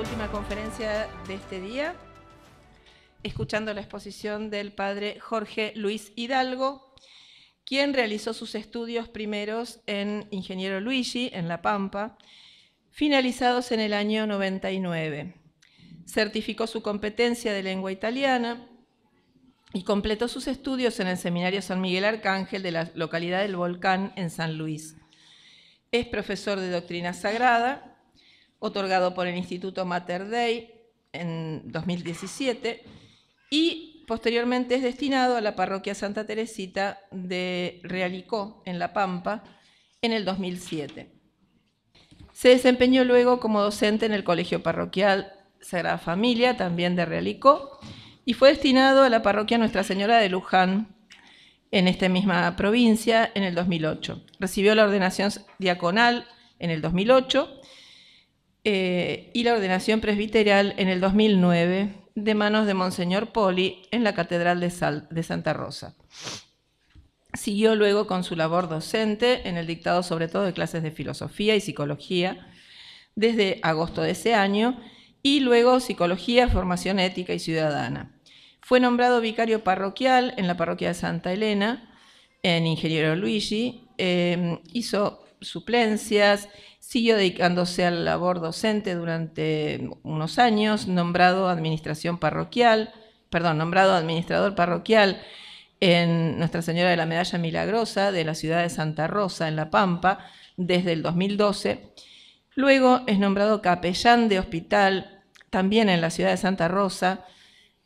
última conferencia de este día, escuchando la exposición del padre Jorge Luis Hidalgo, quien realizó sus estudios primeros en Ingeniero Luigi, en La Pampa, finalizados en el año 99. Certificó su competencia de lengua italiana y completó sus estudios en el Seminario San Miguel Arcángel de la localidad del Volcán, en San Luis. Es profesor de doctrina sagrada otorgado por el Instituto Mater Dei en 2017 y posteriormente es destinado a la parroquia Santa Teresita de Realicó, en La Pampa, en el 2007. Se desempeñó luego como docente en el Colegio Parroquial Sagrada Familia, también de Realicó, y fue destinado a la parroquia Nuestra Señora de Luján, en esta misma provincia, en el 2008. Recibió la ordenación diaconal en el 2008 eh, y la ordenación presbiterial en el 2009 de manos de Monseñor Poli en la Catedral de, Santa Rosa. Siguió luego con su labor docente en el dictado sobre todo de clases de filosofía y psicología desde agosto de ese año y luego psicología, formación ética y ciudadana. Fue nombrado vicario parroquial en la parroquia de Santa Elena, en Ingeniero Luigi, eh, hizo suplencias Siguió dedicándose a la labor docente durante unos años, nombrado administración parroquial, perdón, nombrado administrador parroquial en Nuestra Señora de la Medalla Milagrosa de la ciudad de Santa Rosa, en La Pampa, desde el 2012. Luego es nombrado capellán de hospital, también en la ciudad de Santa Rosa,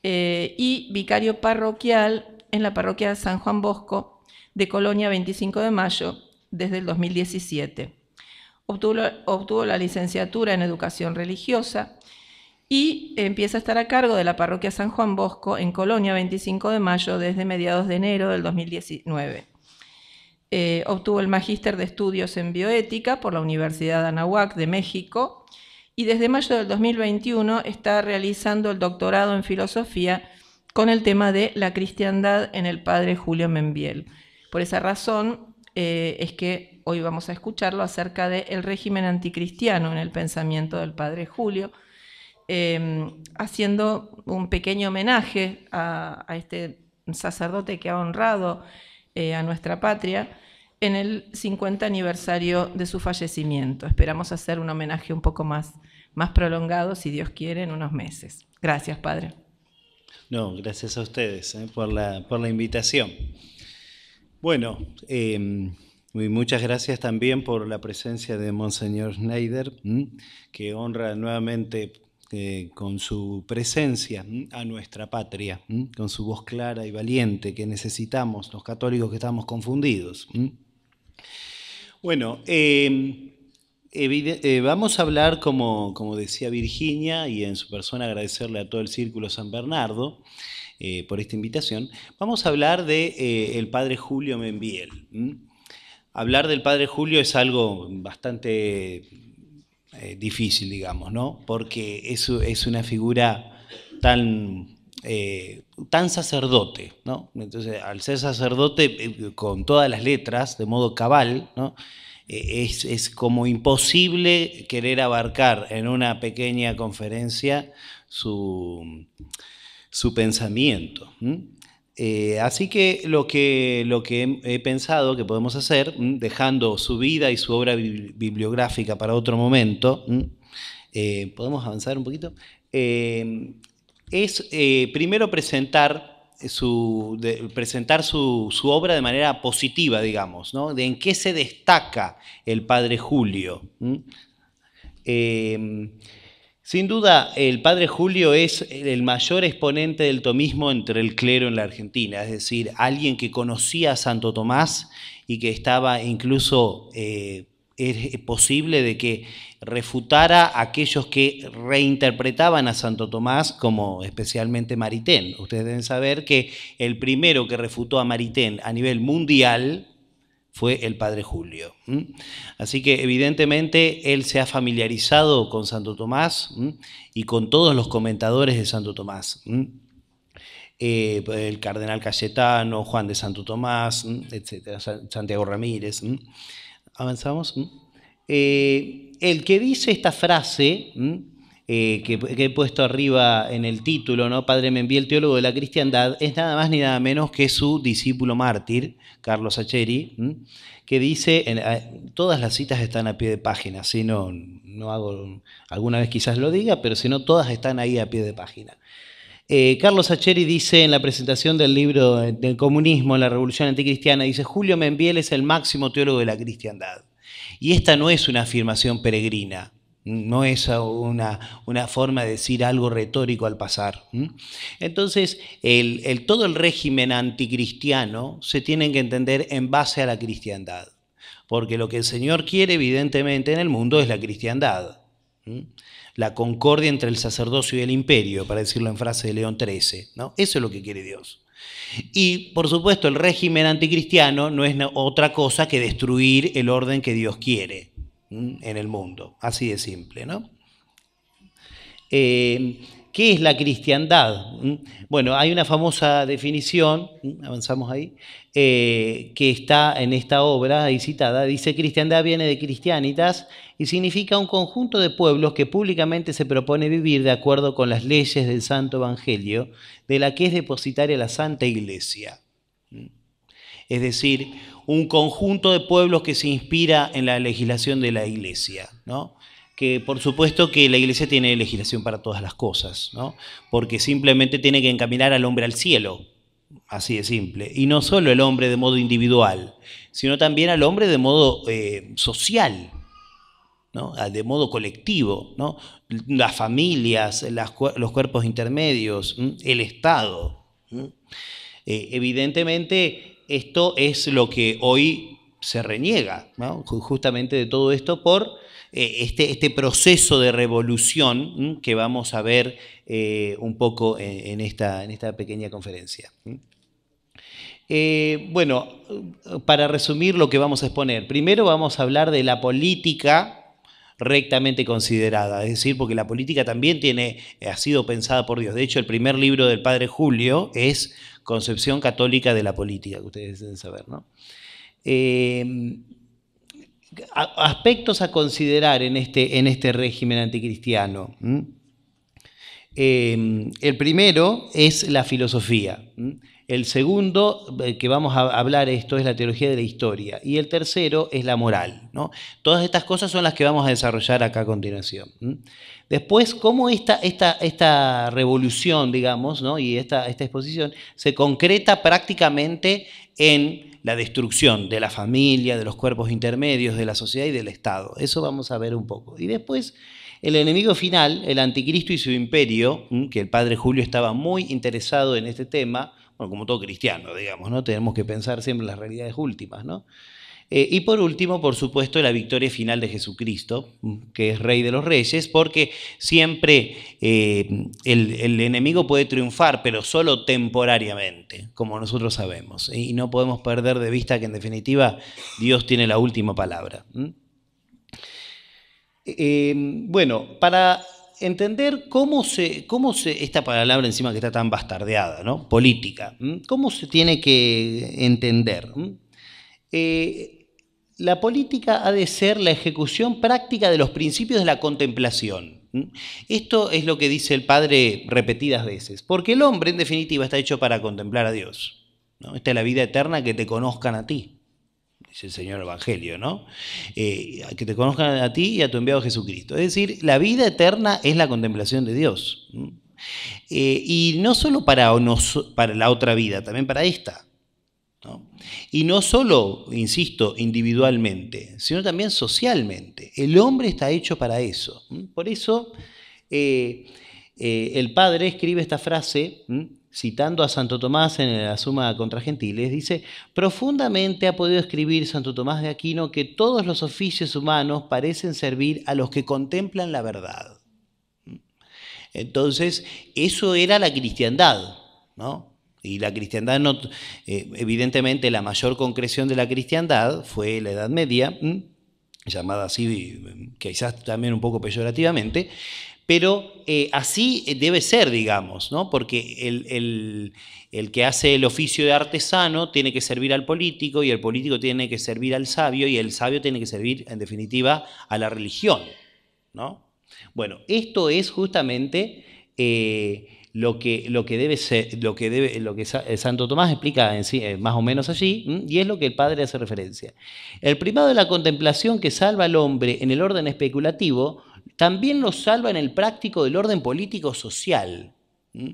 eh, y vicario parroquial en la parroquia de San Juan Bosco de Colonia 25 de Mayo, desde el 2017 obtuvo, la licenciatura en educación religiosa y empieza a estar a cargo de la parroquia San Juan Bosco en Colonia 25 de mayo desde mediados de enero del 2019. Eh, obtuvo el magíster de estudios en bioética por la Universidad de Anahuac de México y desde mayo del 2021 está realizando el doctorado en filosofía con el tema de la cristiandad en el padre Julio Membiel. Por esa razón eh, es que hoy vamos a escucharlo, acerca del régimen anticristiano en el pensamiento del padre Julio, em, haciendo un pequeño homenaje a, este sacerdote que ha honrado eh, a nuestra patria en el 50 aniversario de su fallecimiento. Esperamos hacer un homenaje un poco más, más prolongado, si Dios quiere, en unos meses. Gracias, Padre. No, gracias a ustedes eh, por, la, por la invitación. Bueno, em, muchas gracias también por la presencia de Monseñor Schneider, que honra nuevamente eh, con su presencia a nuestra patria, con su voz clara y valiente que necesitamos los católicos que estamos confundidos. Bueno, em, eh, vamos a hablar, como, como decía Virginia, y en su persona agradecerle a todo el Círculo San Bernardo, eh, por esta invitación, vamos a hablar de el padre Julio Membiel hablar del padre Julio es algo bastante eh, difícil, digamos, ¿no? Porque es, una figura eh, tan, sacerdote, ¿no? Entonces, al ser sacerdote eh, con todas las letras, de modo cabal, Es, como imposible querer abarcar en una pequeña conferencia su, pensamiento. Eh, así que lo que, he, pensado que podemos hacer, dejando su vida y su obra bibliográfica para otro momento, eh, podemos avanzar un poquito, eh, es primero presentar, su, presentar su, su, obra de manera positiva, digamos, ¿no? de en qué se destaca el padre Julio. Sin duda, el padre Julio es el mayor exponente del tomismo entre el clero en la Argentina, es decir, alguien que conocía a Santo Tomás y que estaba incluso, eh, es posible de que refutara a aquellos que reinterpretaban a Santo Tomás, como especialmente Maritén. Ustedes deben saber que el primero que refutó a Maritén a nivel mundial fue el padre Julio. Así que evidentemente él se ha familiarizado con Santo Tomás y con todos los comentadores de Santo Tomás. Eh, el cardenal Cayetano, Juan de Santo Tomás, etcétera, Santiago Ramírez. ¿Avanzamos? Eh, el que dice esta frase eh, que, he puesto arriba en el título, ¿no? Padre Menviel, el teólogo de la cristiandad, es nada más ni nada menos que su discípulo mártir, Carlos Acheri, que dice, todas las citas están a pie de página, si no, no hago, alguna vez quizás lo diga, pero si no, todas están ahí a pie de página. Eh, Carlos Acheri dice en la presentación del libro del comunismo, la revolución anticristiana, dice, Julio Membiel es el máximo teólogo de la cristiandad. Y esta no es una afirmación peregrina, no es una, forma de decir algo retórico al pasar. Entonces, el, todo el régimen anticristiano se tiene que entender en base a la cristiandad. Porque lo que el Señor quiere, evidentemente, en el mundo es la cristiandad. La concordia entre el sacerdocio y el imperio, para decirlo en frase de León XIII. Eso es lo que quiere Dios. Y, por supuesto, el régimen anticristiano no es otra cosa que destruir el orden que Dios quiere en el mundo, así de simple, ¿no? Eh, ¿Qué es la cristiandad? Bueno, hay una famosa definición, avanzamos ahí, eh, que está en esta obra citada. Dice, cristiandad viene de cristianitas y significa un conjunto de pueblos que públicamente se propone vivir de acuerdo con las leyes del Santo Evangelio, de la que es depositaria la Santa Iglesia es decir, un conjunto de pueblos que se inspira en la legislación de la iglesia, ¿no? que por supuesto que la iglesia tiene legislación para todas las cosas, ¿no? porque simplemente tiene que encaminar al hombre al cielo, así de simple, y no solo el hombre de modo individual, sino también al hombre de modo eh, social, de modo colectivo, ¿no? las familias, los cuerpos intermedios, el Estado. Eh, evidentemente, esto es lo que hoy se reniega, justamente de todo esto, por eh, este, este, proceso de revolución que vamos a ver eh, un poco en, esta, pequeña conferencia. Eh, bueno, para resumir lo que vamos a exponer, primero vamos a hablar de la política rectamente considerada, es decir, porque la política también tiene, eh, ha sido pensada por Dios. De hecho, el primer libro del padre Julio es Concepción Católica de la Política, que ustedes deben saber, em, aspectos a considerar en este, en este régimen anticristiano. Em, el primero es la filosofía. El segundo eh, que vamos a hablar esto es la teología de la historia. Y el tercero es la moral. ¿no? Todas estas cosas son las que vamos a desarrollar acá a continuación. Después, cómo esta, esta, revolución, digamos, ¿no? y esta, esta exposición se concreta prácticamente en la destrucción de la familia, de los cuerpos intermedios, de la sociedad y del Estado. Eso vamos a ver un poco. Y después, el enemigo final, el anticristo y su imperio, que el padre Julio estaba muy interesado en este tema, como todo cristiano, digamos, ¿no? Tenemos que pensar siempre en las realidades últimas, ¿no? Eh, y por último, por supuesto, la victoria final de Jesucristo, mm, que es Rey de los Reyes, porque siempre eh, el, enemigo puede triunfar, pero solo temporariamente, como nosotros sabemos. ¿eh? Y no podemos perder de vista que en definitiva Dios tiene la última palabra. bueno, para entender cómo se, cómo se, esta palabra encima que está tan bastardeada, ¿no? Política, ¿cómo se tiene que entender? Eh, la política ha de ser la ejecución práctica de los principios de la contemplación. Esto es lo que dice el padre repetidas veces, porque el hombre en definitiva está hecho para contemplar a Dios. ¿no? Esta es la vida eterna que te conozcan a ti dice el Señor Evangelio, ¿no? Eh, que te conozcan a ti y a tu enviado Jesucristo. Es decir, la vida eterna es la contemplación de Dios. Eh, y no solo para, la otra vida, también para esta. Y no solo, insisto, individualmente, sino también socialmente. El hombre está hecho para eso. Por eso eh, el padre escribe esta frase citando a Santo Tomás en la Suma contra Gentiles, dice, profundamente ha podido escribir Santo Tomás de Aquino que todos los oficios humanos parecen servir a los que contemplan la verdad. Entonces, eso era la cristiandad, ¿no? Y la cristiandad, no, eh, evidentemente, la mayor concreción de la cristiandad fue la Edad Media, llamada así quizás también un poco peyorativamente, pero eh, así eh, debe ser, digamos, ¿no? porque el, que hace el oficio de artesano tiene que servir al político y el político tiene que servir al sabio y el sabio tiene que servir, en definitiva, a la religión. ¿no? Bueno, esto es justamente eh, lo, que, debe ser, lo que, lo que Santo Tomás explica en más o menos allí, y es lo que el padre hace referencia. El primado de la contemplación que salva al hombre en el orden especulativo también lo salva en el práctico del orden político-social. ¿Mm?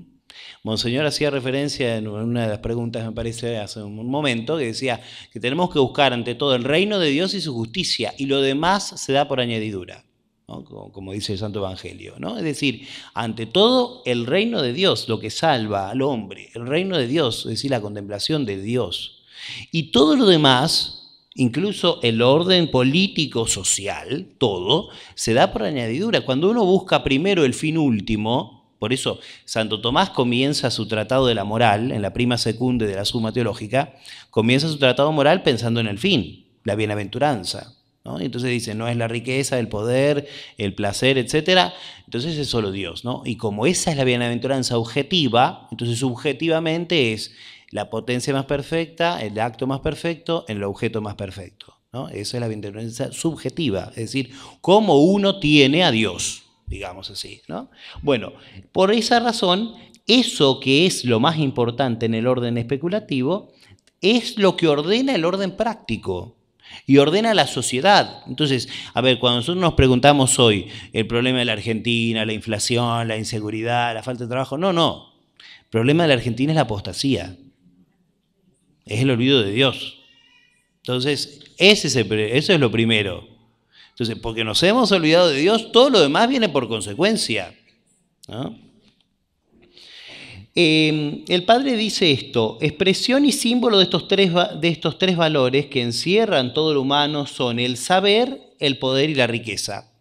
Monseñor hacía referencia en una de las preguntas, me parece, hace un momento, que decía que tenemos que buscar ante todo el reino de Dios y su justicia, y lo demás se da por añadidura, como, dice el Santo Evangelio. ¿no? Es decir, ante todo el reino de Dios, lo que salva al hombre, el reino de Dios, es decir, la contemplación de Dios. Y todo lo demás incluso el orden político, social, todo, se da por añadidura. Cuando uno busca primero el fin último, por eso Santo Tomás comienza su tratado de la moral, en la prima secunde de la suma teológica, comienza su tratado moral pensando en el fin, la bienaventuranza. ¿no? entonces dice, no es la riqueza, el poder, el placer, etc. Entonces es solo Dios. ¿no? Y como esa es la bienaventuranza objetiva, entonces subjetivamente es la potencia más perfecta, el acto más perfecto, el objeto más perfecto. ¿no? Esa es la intervención subjetiva, es decir, cómo uno tiene a Dios, digamos así. ¿no? Bueno, por esa razón, eso que es lo más importante en el orden especulativo, es lo que ordena el orden práctico y ordena la sociedad. Entonces, a ver, cuando nosotros nos preguntamos hoy el problema de la Argentina, la inflación, la inseguridad, la falta de trabajo, no, no. El problema de la Argentina es la apostasía es el olvido de Dios. Entonces, ese eso es lo primero. Entonces, porque nos hemos olvidado de Dios, todo lo demás viene por consecuencia. Em, el padre dice esto, expresión y símbolo de estos, tres, de estos tres valores que encierran todo lo humano son el saber, el poder y la riqueza.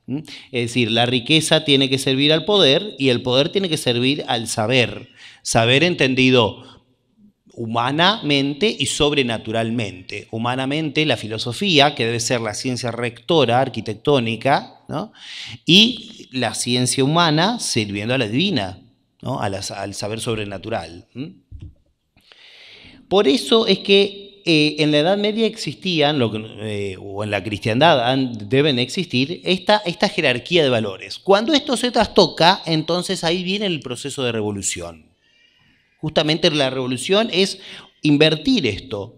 Es decir, la riqueza tiene que servir al poder y el poder tiene que servir al saber. Saber entendido humanamente y sobrenaturalmente. Humanamente la filosofía, que debe ser la ciencia rectora arquitectónica, y la ciencia humana sirviendo a la divina, al saber sobrenatural. Por eso es que eh, en la Edad Media existían, eh, o en la cristiandad deben existir, esta jerarquía de valores. Cuando esto se trastoca, entonces ahí viene el proceso de revolución. Justamente la revolución es invertir esto.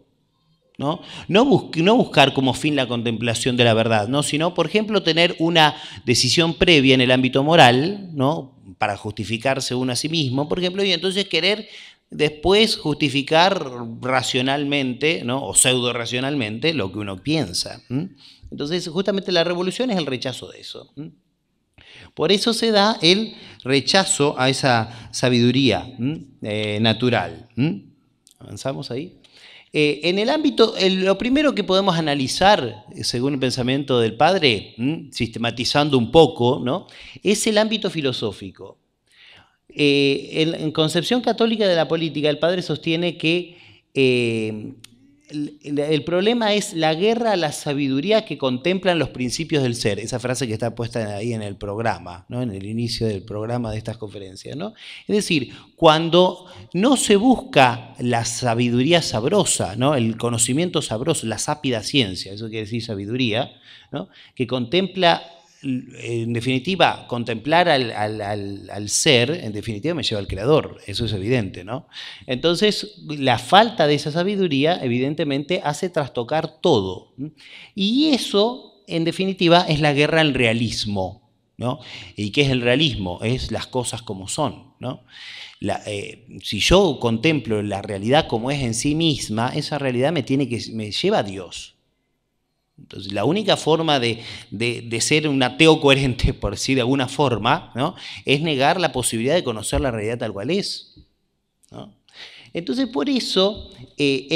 ¿no? No, buscar como fin la contemplación de la verdad, ¿no? sino, por ejemplo, tener una decisión previa en el ámbito moral, ¿no? para justificarse uno a sí mismo, por ejemplo, y entonces querer después justificar racionalmente, ¿no? o pseudo racionalmente, lo que uno piensa. Entonces, justamente la revolución es el rechazo de eso. Por eso se da el rechazo a esa sabiduría eh, natural. ¿Avanzamos ahí? Eh, en el ámbito, lo primero que podemos analizar, eh, según el pensamiento del padre, sistematizando un poco, ¿no? es el ámbito filosófico. en, Concepción Católica de la Política, el padre sostiene que el problema es la guerra a la sabiduría que contemplan los principios del ser. Esa frase que está puesta ahí en el programa, ¿no? en el inicio del programa de estas conferencias. ¿no? Es decir, cuando no se busca la sabiduría sabrosa, ¿no? el conocimiento sabroso, la sápida ciencia, eso quiere decir sabiduría, ¿no? que contempla en definitiva, contemplar al, ser, en definitiva, me lleva al creador, eso es evidente, ¿no? Entonces, la falta de esa sabiduría, evidentemente, hace trastocar todo. Y eso, en definitiva, es la guerra al realismo, ¿Y qué es el realismo? Es las cosas como son, eh, si yo contemplo la realidad como es en sí misma, esa realidad me, tiene que, me lleva a Dios. Entonces, la única forma de, ser un ateo coherente, por sí de alguna forma, es negar la posibilidad de conocer la realidad tal cual es. Entonces, por eso, eh,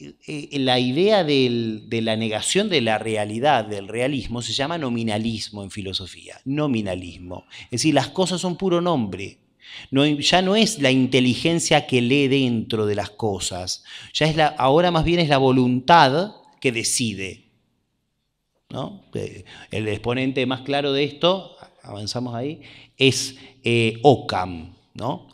eh, la idea de la negación de la realidad, del realismo, se llama nominalismo en filosofía. Nominalismo. Es decir, las cosas son puro nombre. ya no es la inteligencia que lee dentro de las cosas. Ya es la, ahora más bien es la voluntad que decide. El exponente más claro de esto, avanzamos ahí, es eh, Ockham. ¿no?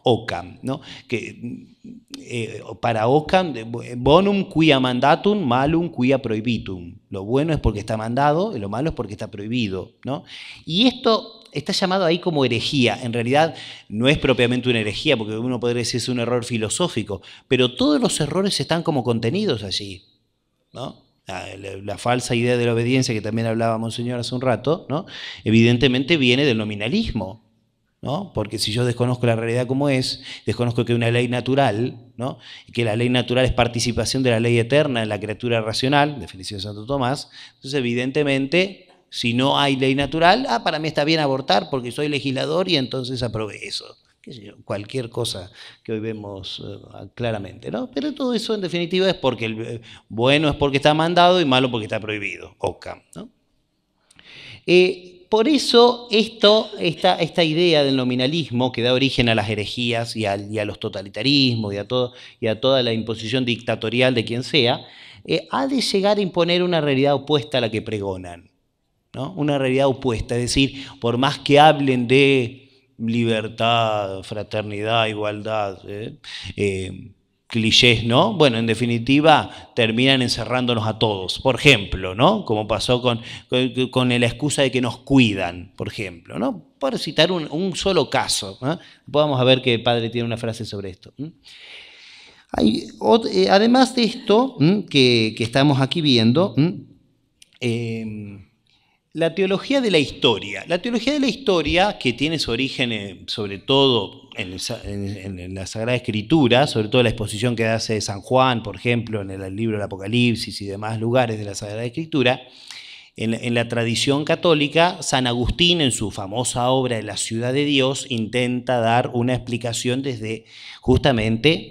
¿no? que mm, eh, para OCAM, eh, bonum quia mandatum, malum quia prohibitum. Lo bueno es porque está mandado y lo malo es porque está prohibido. ¿no? Y esto está llamado ahí como herejía. En realidad no es propiamente una herejía, porque uno podría decir es un error filosófico, pero todos los errores están como contenidos allí. ¿no? la, falsa idea de la obediencia que también hablaba Monseñor hace un rato, ¿no? evidentemente viene del nominalismo. ¿no? Porque si yo desconozco la realidad como es, desconozco que hay una ley natural, ¿no? y que la ley natural es participación de la ley eterna en la criatura racional, definición de Santo Tomás, entonces evidentemente si no hay ley natural, ah, para mí está bien abortar porque soy legislador y entonces aprobé eso cualquier cosa que hoy vemos eh, claramente. Pero todo eso en definitiva es porque el eh, bueno es porque está mandado y malo porque está prohibido. oca. Eh, por eso esto, esta, esta, idea del nominalismo que da origen a las herejías y, a los totalitarismos y a, toda la imposición dictatorial de quien sea, ha de llegar a imponer una realidad opuesta a la que pregonan. ¿no? Una realidad opuesta, es decir, por más que hablen de libertad, fraternidad, igualdad, ¿eh? Eh, clichés, ¿no? Bueno, en definitiva, terminan encerrándonos a todos, por ejemplo, ¿no? Como pasó con, con, la excusa de que nos cuidan, por ejemplo, ¿no? Por citar un, solo caso, Podemos vamos a ver que el padre tiene una frase sobre esto. Eh, además de esto que, estamos aquí viendo, la teología de la historia. La teología de la historia, que tiene su origen sobre todo en, la Sagrada Escritura, sobre todo la exposición que hace San Juan, por ejemplo, en el, libro del Apocalipsis y demás lugares de la Sagrada Escritura, en, la tradición católica, San Agustín en su famosa obra de La Ciudad de Dios intenta dar una explicación desde justamente...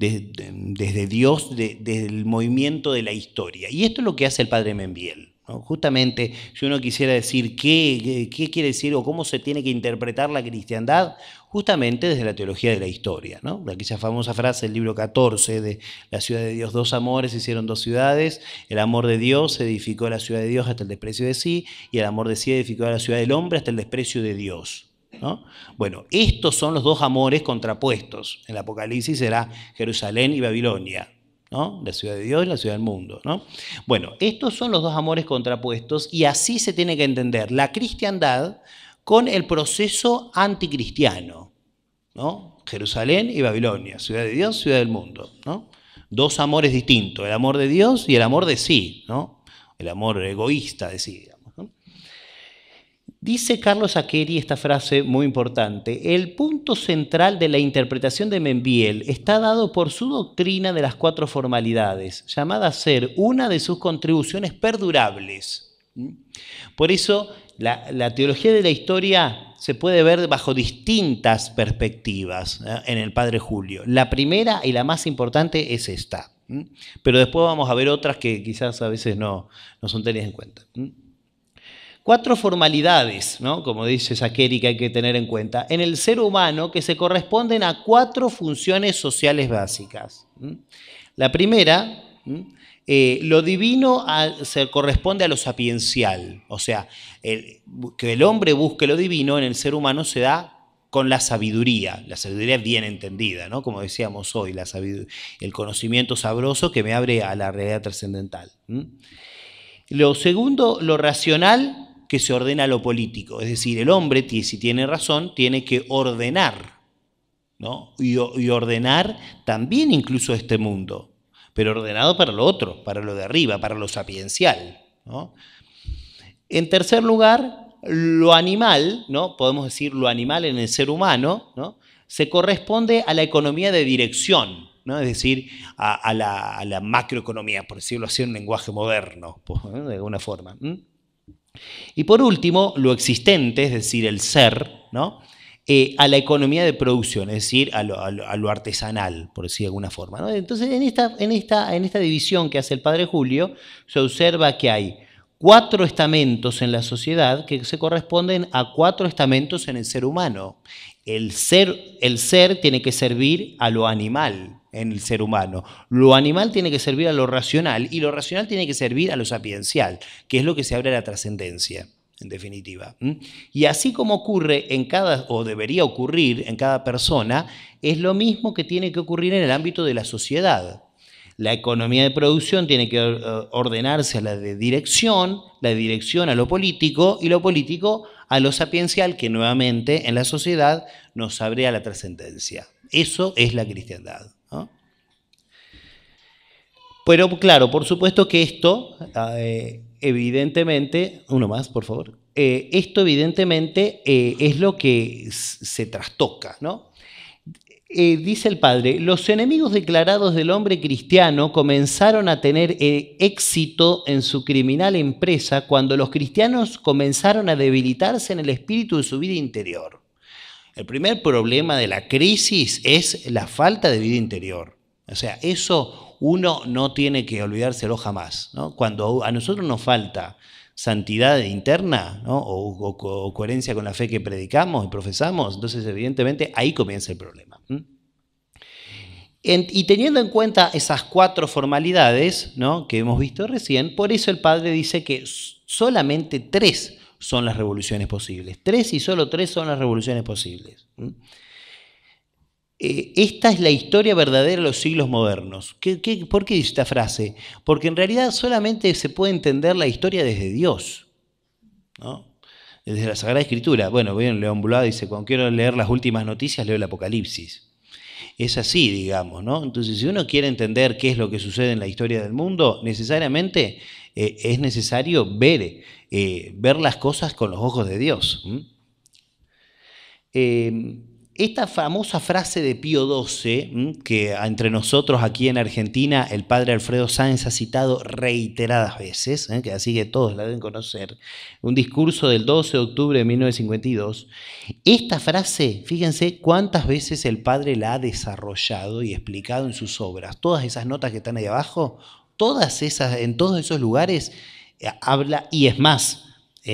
Desde, Dios, desde el movimiento de la historia. Y esto es lo que hace el padre Membiel. Justamente, si uno quisiera decir qué, qué, quiere decir o cómo se tiene que interpretar la cristiandad, justamente desde la teología de la historia. ¿no? Aquella famosa frase del libro 14 de La ciudad de Dios, dos amores hicieron dos ciudades, el amor de Dios edificó la ciudad de Dios hasta el desprecio de sí, y el amor de sí edificó la ciudad del hombre hasta el desprecio de Dios. Bueno, estos son los dos amores contrapuestos. en El Apocalipsis será Jerusalén y Babilonia. La ciudad de Dios y la ciudad del mundo, ¿no? Bueno, estos son los dos amores contrapuestos y así se tiene que entender la cristiandad con el proceso anticristiano, ¿no? Jerusalén y Babilonia, ciudad de Dios, ciudad del mundo, ¿no? Dos amores distintos, el amor de Dios y el amor de sí, ¿no? El amor egoísta de sí, Dice Carlos Aqueri esta frase muy importante. El punto central de la interpretación de Membiel está dado por su doctrina de las cuatro formalidades, llamada a ser una de sus contribuciones perdurables. Por eso, la, teología de la historia se puede ver bajo distintas perspectivas ¿eh? en el Padre Julio. La primera y la más importante es esta, pero después vamos a ver otras que quizás a veces no, no son tenidas en cuenta. Cuatro formalidades, como dice Saqueri, que hay que tener en cuenta, en el ser humano que se corresponden a cuatro funciones sociales básicas. La primera, eh, lo divino se corresponde a lo sapiencial, o sea, que el hombre busque lo divino en el ser humano se da con la sabiduría, la sabiduría bien entendida, como decíamos hoy, la el conocimiento sabroso que me abre a la realidad trascendental. Lo segundo, lo racional que se ordena lo político. Es decir, el hombre, si tiene razón, tiene que ordenar, ¿no? Y, ordenar también incluso este mundo, pero ordenado para lo otro, para lo de arriba, para lo sapiencial, En tercer lugar, lo animal, ¿no? podemos decir lo animal en el ser humano, ¿no? se corresponde a la economía de dirección, ¿no? es decir, a, la, macroeconomía, por decirlo así en un lenguaje moderno, pues, de alguna forma. Y por último, lo existente, es decir, el ser, ¿no? Eh, a la economía de producción, es decir, a lo, artesanal, por decir de alguna forma. Entonces, en esta, en, esta, en esta división que hace el padre Julio, se observa que hay cuatro estamentos en la sociedad que se corresponden a cuatro estamentos en el ser humano. El ser, el ser tiene que servir a lo animal, en el ser humano. Lo animal tiene que servir a lo racional y lo racional tiene que servir a lo sapiencial, que es lo que se abre a la trascendencia, en definitiva. Y así como ocurre en cada, o debería ocurrir en cada persona, es lo mismo que tiene que ocurrir en el ámbito de la sociedad. La economía de producción tiene que eh, ordenarse a la de dirección, la de dirección a lo político y lo político a lo sapiencial que nuevamente en la sociedad nos abre a la trascendencia. Eso es la cristiandad. Pero claro, por supuesto que esto, ah, eh, evidentemente, uno más, por favor, eh, esto evidentemente eh, es lo que se trastoca, ¿no? dice el padre, los enemigos declarados del hombre cristiano comenzaron a tener éxito en su criminal empresa cuando los cristianos comenzaron a debilitarse en el espíritu de su vida interior. El primer problema de la crisis es la falta de vida interior. O sea, eso uno no tiene que olvidárselo jamás. Cuando a nosotros nos falta santidad interna o, coherencia con la fe que predicamos y profesamos, entonces evidentemente ahí comienza el problema. y teniendo en cuenta esas cuatro formalidades que hemos visto recién, por eso el padre dice que solamente tres son las revoluciones posibles. Tres y solo tres son las revoluciones posibles. Eh, esta es la historia verdadera de los siglos modernos. ¿por qué, dice esta frase? Porque en realidad solamente se puede entender la historia desde Dios, ¿no? desde la Sagrada Escritura. Bueno, bien, León Blois dice, cuando quiero leer las últimas noticias, leo el Apocalipsis. Es así, digamos, ¿no? Entonces, si uno quiere entender qué es lo que sucede en la historia del mundo, necesariamente eh, es necesario ver, eh, ver las cosas con los ojos de Dios. Esta famosa frase de Pío XII, que entre nosotros aquí en Argentina el padre Alfredo Sáenz ha citado reiteradas veces, ¿eh? que así que todos la deben conocer, un discurso del 12 de octubre de 1952, esta frase, fíjense cuántas veces el padre la ha desarrollado y explicado en sus obras. Todas esas notas que están ahí abajo, todas esas, en todos esos lugares eh, habla, y es más,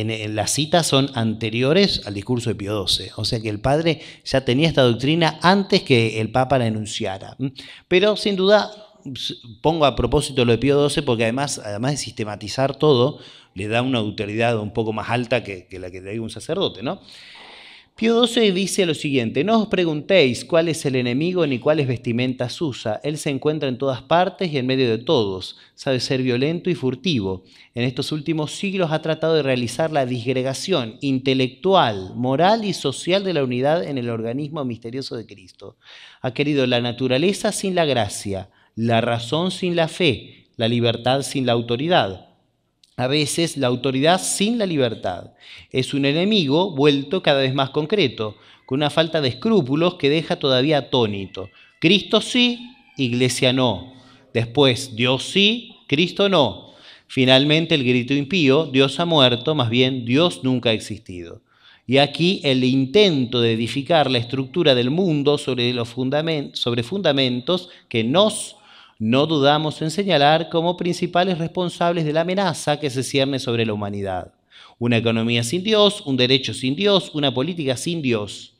en, las citas son anteriores al discurso de Pío XII, o sea que el padre ya tenía esta doctrina antes que el Papa la enunciara. ¿Mm? Pero sin duda pongo a propósito lo de Pío XII porque además, además de sistematizar todo, le da una autoridad un poco más alta que, la que le un sacerdote, ¿no? Pío XII dice lo siguiente, no os preguntéis cuál es el enemigo ni cuáles vestimentas usa, él se encuentra en todas partes y en medio de todos, sabe ser violento y furtivo. En estos últimos siglos ha tratado de realizar la disgregación intelectual, moral y social de la unidad en el organismo misterioso de Cristo. Ha querido la naturaleza sin la gracia, la razón sin la fe, la libertad sin la autoridad a veces la autoridad sin la libertad. Es un enemigo vuelto cada vez más concreto, con una falta de escrúpulos que deja todavía atónito. Cristo sí, iglesia no. Después, Dios sí, Cristo no. Finalmente, el grito impío, Dios ha muerto, más bien Dios nunca ha existido. Y aquí el intento de edificar la estructura del mundo sobre, los sobre fundamentos que nos no dudamos en señalar como principales responsables de la amenaza que se cierne sobre la humanidad. Una economía sin Dios, un derecho sin Dios, una política sin Dios.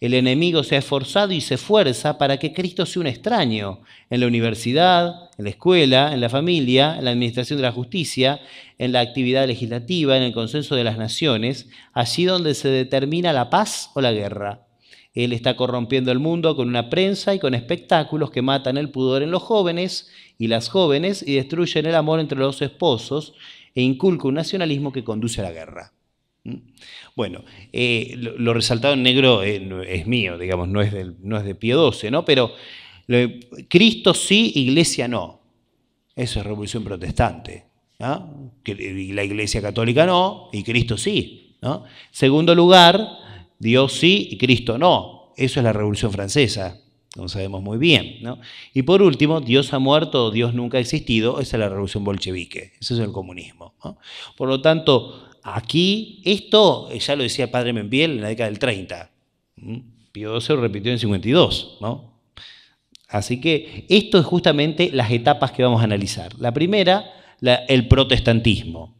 El enemigo se ha esforzado y se esfuerza para que Cristo sea un extraño en la universidad, en la escuela, en la familia, en la administración de la justicia, en la actividad legislativa, en el consenso de las naciones, allí donde se determina la paz o la guerra. Él está corrompiendo el mundo con una prensa y con espectáculos que matan el pudor en los jóvenes y las jóvenes y destruyen el amor entre los esposos e inculca un nacionalismo que conduce a la guerra. ¿Mm? Bueno, eh, lo, resaltado en negro eh, es mío, digamos, no es, no es de Pío XII, ¿no? Pero Cristo sí, Iglesia no. Eso es revolución protestante. la Iglesia católica no, y Cristo sí. Segundo lugar, Dios sí y Cristo no. Eso es la Revolución Francesa, lo sabemos muy bien. Y por último, Dios ha muerto Dios nunca ha existido, esa es la Revolución Bolchevique, ese es el comunismo. Por lo tanto, aquí, esto eh, ya lo decía el Padre Membiel en la década del 30. Pío XII lo repitió en 52, Así que esto es justamente las etapas que vamos a analizar. La primera, el protestantismo.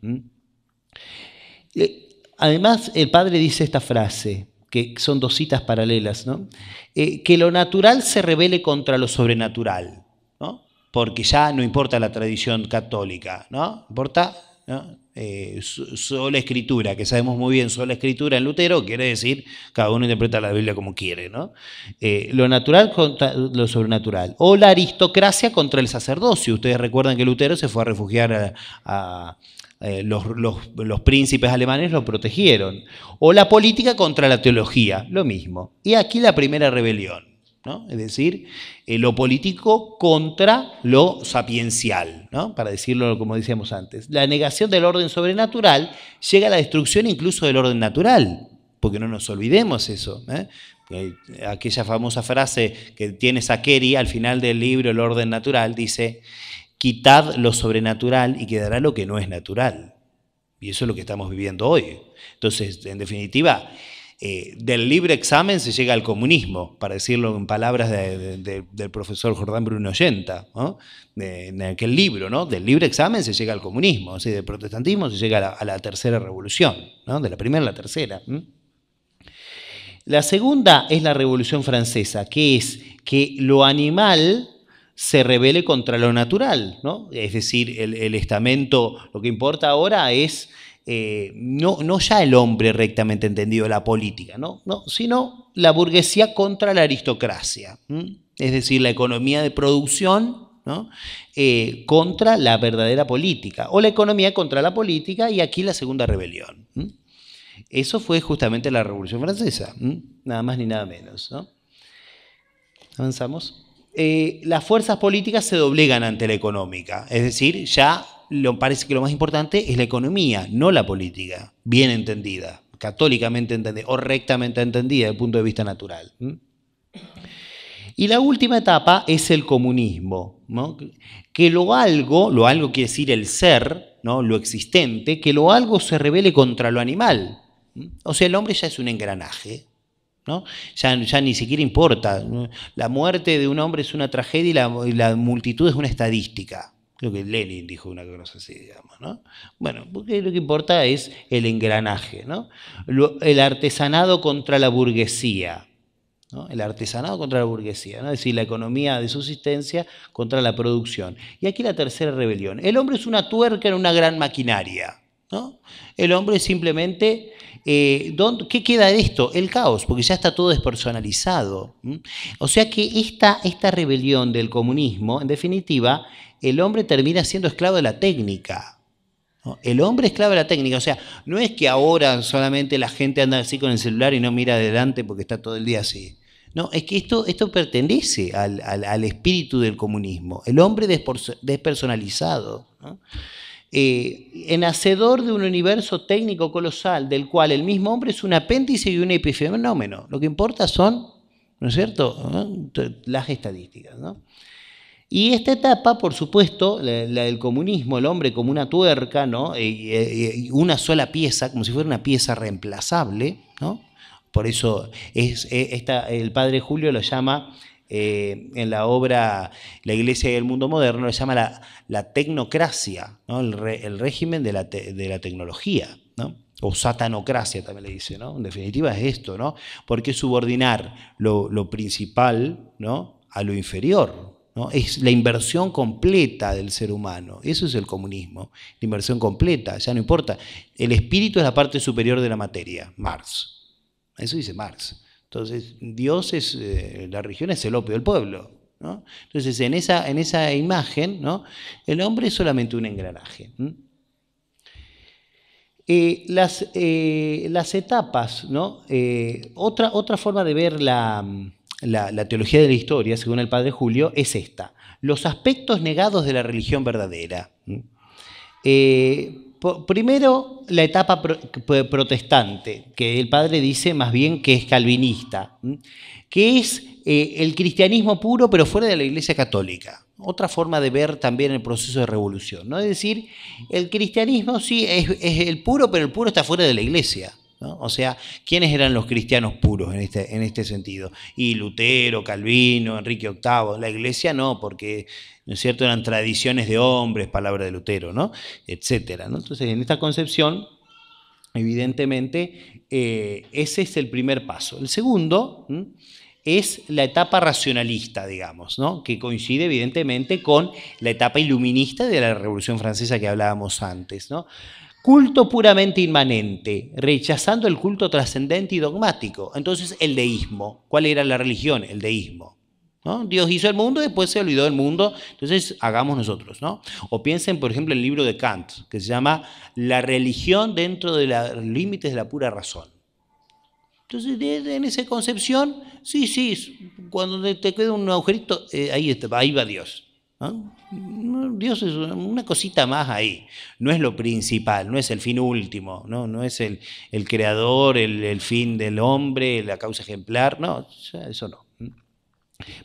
Eh, además, el padre dice esta frase, que son dos citas paralelas, ¿no? Eh, que lo natural se revele contra lo sobrenatural, ¿no? porque ya no importa la tradición católica, ¿no? importa ¿no? Eh, sola escritura, que sabemos muy bien, la escritura en Lutero quiere decir cada uno interpreta la Biblia como quiere, ¿no? Eh, lo natural contra lo sobrenatural. O la aristocracia contra el sacerdocio. Ustedes recuerdan que Lutero se fue a refugiar a, eh, los, príncipes alemanes lo protegieron. O la política contra la teología, lo mismo. Y aquí la primera rebelión, es decir, eh, lo político contra lo sapiencial, para decirlo como decíamos antes. La negación del orden sobrenatural llega a la destrucción incluso del orden natural, porque no nos olvidemos eso. ¿eh? Aquella famosa frase que tiene Saqueri al final del libro El orden natural dice quitad lo sobrenatural y quedará lo que no es natural. Y eso es lo que estamos viviendo hoy. Entonces, en definitiva, eh, del libre examen se llega al comunismo, para decirlo en palabras del profesor Jordán Bruno Yenta, en aquel libro, ¿no? del libre examen se llega al comunismo, del protestantismo se llega a la, tercera revolución, ¿no? de la primera a la tercera. La segunda es la Revolución Francesa, que es que lo animal se revele contra lo natural, ¿no? Es decir, el, estamento, lo que importa ahora es eh, no, no, ya el hombre rectamente entendido la política, ¿no? No, sino la burguesía contra la aristocracia, es decir, la economía de producción ¿no? Eh, contra la verdadera política, o la economía contra la política y aquí la segunda rebelión. Eso fue justamente la Revolución Francesa, nada más ni nada menos. ¿Avanzamos? Eh, las fuerzas políticas se doblegan ante la económica. Es decir, ya lo, parece que lo más importante es la economía, no la política, bien entendida, católicamente entendida o rectamente entendida desde el punto de vista natural. Y la última etapa es el comunismo, que lo algo, lo algo quiere decir el ser, ¿no? lo existente, que lo algo se revele contra lo animal. O sea, el hombre ya es un engranaje, ya, ya, ni siquiera importa. La muerte de un hombre es una tragedia y la, multitud es una estadística. Creo que Lenin dijo una cosa así, digamos, Bueno, porque lo que importa es el engranaje, ¿no? el artesanado contra la burguesía, El artesanado contra la burguesía, Es decir, la economía de subsistencia contra la producción. Y aquí la tercera rebelión. El hombre es una tuerca en una gran maquinaria, El hombre es simplemente eh, ¿qué queda de esto? El caos, porque ya está todo despersonalizado. O sea que esta, esta rebelión del comunismo, en definitiva, el hombre termina siendo esclavo de la técnica. El hombre esclavo de la técnica, o sea, no es que ahora solamente la gente anda así con el celular y no mira adelante porque está todo el día así. No, es que esto, esto pertenece al, espíritu del comunismo, el hombre despersonalizado. Eh, en hacedor de un universo técnico colosal, del cual el mismo hombre es un apéndice y un epifenómeno. Lo que importa son, ¿no es cierto?, las estadísticas. Y esta etapa, por supuesto, la, del comunismo, el hombre como una tuerca, ¿no? Eh, eh, una sola pieza, como si fuera una pieza reemplazable, ¿no? Por eso es, el padre Julio lo llama eh, en la obra La Iglesia y el Mundo Moderno, le llama la, tecnocracia, el, régimen de la, tecnología, o satanocracia también le dice, ¿no? en definitiva es esto, ¿no? porque subordinar lo, principal a lo inferior, Es la inversión completa del ser humano. Eso es el comunismo, la inversión completa, ya no importa. El espíritu es la parte superior de la materia, Marx. Eso dice Marx. Entonces, Dios es, eh, la religión es el opio del pueblo. Entonces, en esa, en esa imagen, el hombre es solamente un engranaje. Eh, las, eh, las, etapas, ¿no? otra, otra forma de ver la, teología de la historia, según el padre Julio, es esta. Los aspectos negados de la religión verdadera. Primero, la etapa protestante, que el padre dice más bien que es calvinista, que es eh, el cristianismo puro, pero fuera de la Iglesia Católica. Otra forma de ver también el proceso de revolución. ¿no? Es decir, el cristianismo sí es el puro, pero el puro está fuera de la Iglesia. O sea, ¿quiénes eran los cristianos puros en este, en este sentido? Y Lutero, Calvino, Enrique VIII, la iglesia no, porque, ¿no es cierto?, eran tradiciones de hombres, palabra de Lutero, ¿no? Etcétera, Entonces, en esta concepción, evidentemente, eh, ese es el primer paso. El segundo... es la etapa racionalista, digamos, ¿no? que coincide evidentemente con la etapa iluminista de la Revolución Francesa que hablábamos antes. ¿no? culto puramente inmanente, rechazando el culto trascendente y dogmático. Entonces, el deísmo. ¿Cuál era la religión? El deísmo. Dios hizo el mundo, después se olvidó del mundo, entonces hagamos nosotros. ¿no? O piensen, por ejemplo, en el libro de Kant, que se llama La religión dentro de los límites de la pura razón. Entonces, en esa concepción, sí, sí, cuando te queda un agujerito, eh, ahí, ahí va Dios. ¿Ah? Dios es una cosita más ahí, no es lo principal, no es el fin último, no, no es el, creador, el, el, fin del hombre, la causa ejemplar, no, eso no.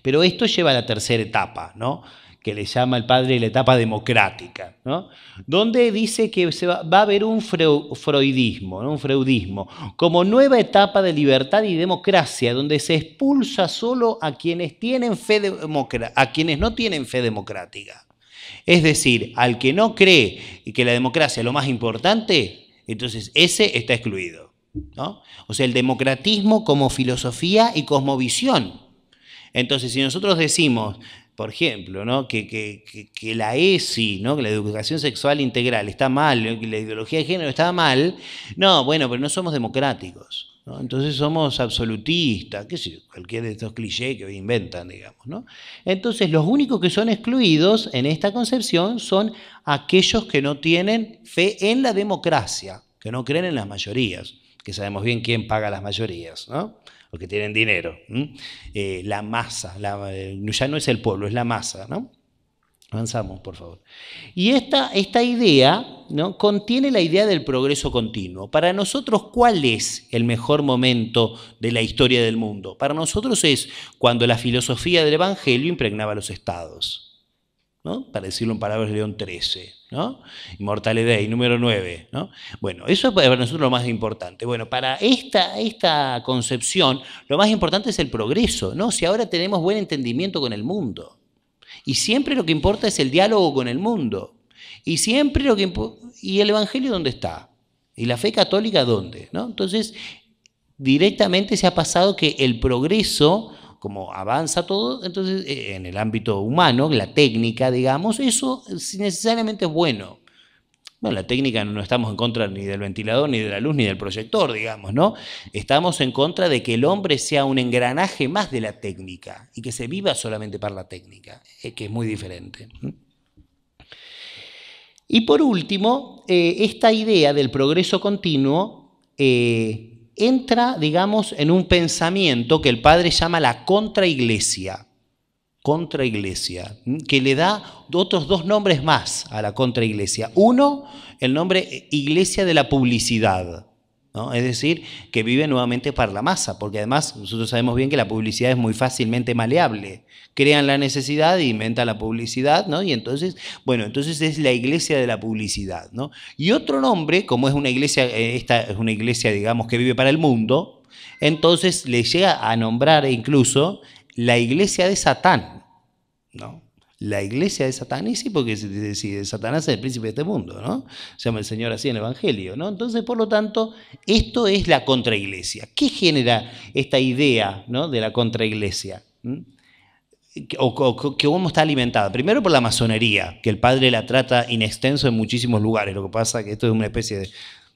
Pero esto lleva a la tercera etapa, ¿no? que le llama el padre la etapa democrática, ¿no? donde dice que se va, a haber un freudismo, un freudismo, como nueva etapa de libertad y democracia, donde se expulsa solo a quienes, tienen fe a quienes no tienen fe democrática. Es decir, al que no cree que la democracia es lo más importante, entonces ese está excluido. ¿no? O sea, el democratismo como filosofía y cosmovisión. Entonces, si nosotros decimos, por ejemplo, ¿no? que, la ESI, que la educación sexual integral está mal, que la ideología de género está mal, no, bueno, pero no somos democráticos. Entonces somos absolutistas, qué sé, cualquier de estos clichés que hoy inventan, digamos. ¿no? Entonces los únicos que son excluidos en esta concepción son aquellos que no tienen fe en la democracia, que no creen en las mayorías, que sabemos bien quién paga las mayorías. ¿no? los que tienen dinero. Eh, la masa, eh, ya no es el pueblo, es la masa, ¿no? Avanzamos, por favor. Y esta, esta idea ¿no? contiene la idea del progreso continuo. Para nosotros, ¿cuál es el mejor momento de la historia del mundo? Para nosotros es cuando la filosofía del Evangelio impregnaba los estados. Para decirlo en palabras de León XIII, ¿no? y número 9, Bueno, eso es para nosotros lo más importante. Bueno, para esta, esta concepción, lo más importante es el progreso, Si ahora tenemos buen entendimiento con el mundo. Y siempre lo que importa es el diálogo con el mundo. Y siempre lo que ¿Y el Evangelio dónde está? ¿Y la fe católica dónde? Entonces, directamente se ha pasado que el progreso como avanza todo, entonces eh, en el ámbito humano, la técnica, digamos, eso necesariamente es bueno. Bueno, la técnica no estamos en contra ni del ventilador, ni de la luz, ni del proyector, digamos, ¿no? Estamos en contra de que el hombre sea un engranaje más de la técnica y que se viva solamente para la técnica, eh, que es muy diferente. Y por último, eh, esta idea del progreso continuo entra, digamos, en un pensamiento que el padre llama la contraiglesia, contraiglesia, que le da otros dos nombres más a la contraiglesia. Uno, el nombre iglesia de la publicidad, es decir, que vive nuevamente para la masa, porque además nosotros sabemos bien que la publicidad es muy fácilmente maleable. Crean la necesidad, e inventa la publicidad, ¿no? Y entonces, bueno, entonces es la iglesia de la publicidad, ¿no? Y otro nombre, como es una iglesia, eh, esta es una iglesia, digamos, que vive para el mundo, entonces le llega a nombrar incluso la iglesia de Satán, ¿no? la iglesia de Satanás, sí, porque si Satanás es el príncipe de este mundo, ¿no? Se llama el Señor así en el Evangelio, ¿no? Entonces, por lo tanto, esto es la contraiglesia. ¿Qué genera esta idea ¿no? de la contraiglesia? ¿Mm? O, cómo está alimentada. Primero por la masonería, que el padre la trata in extenso en muchísimos lugares. Lo que pasa es que esto es una especie de,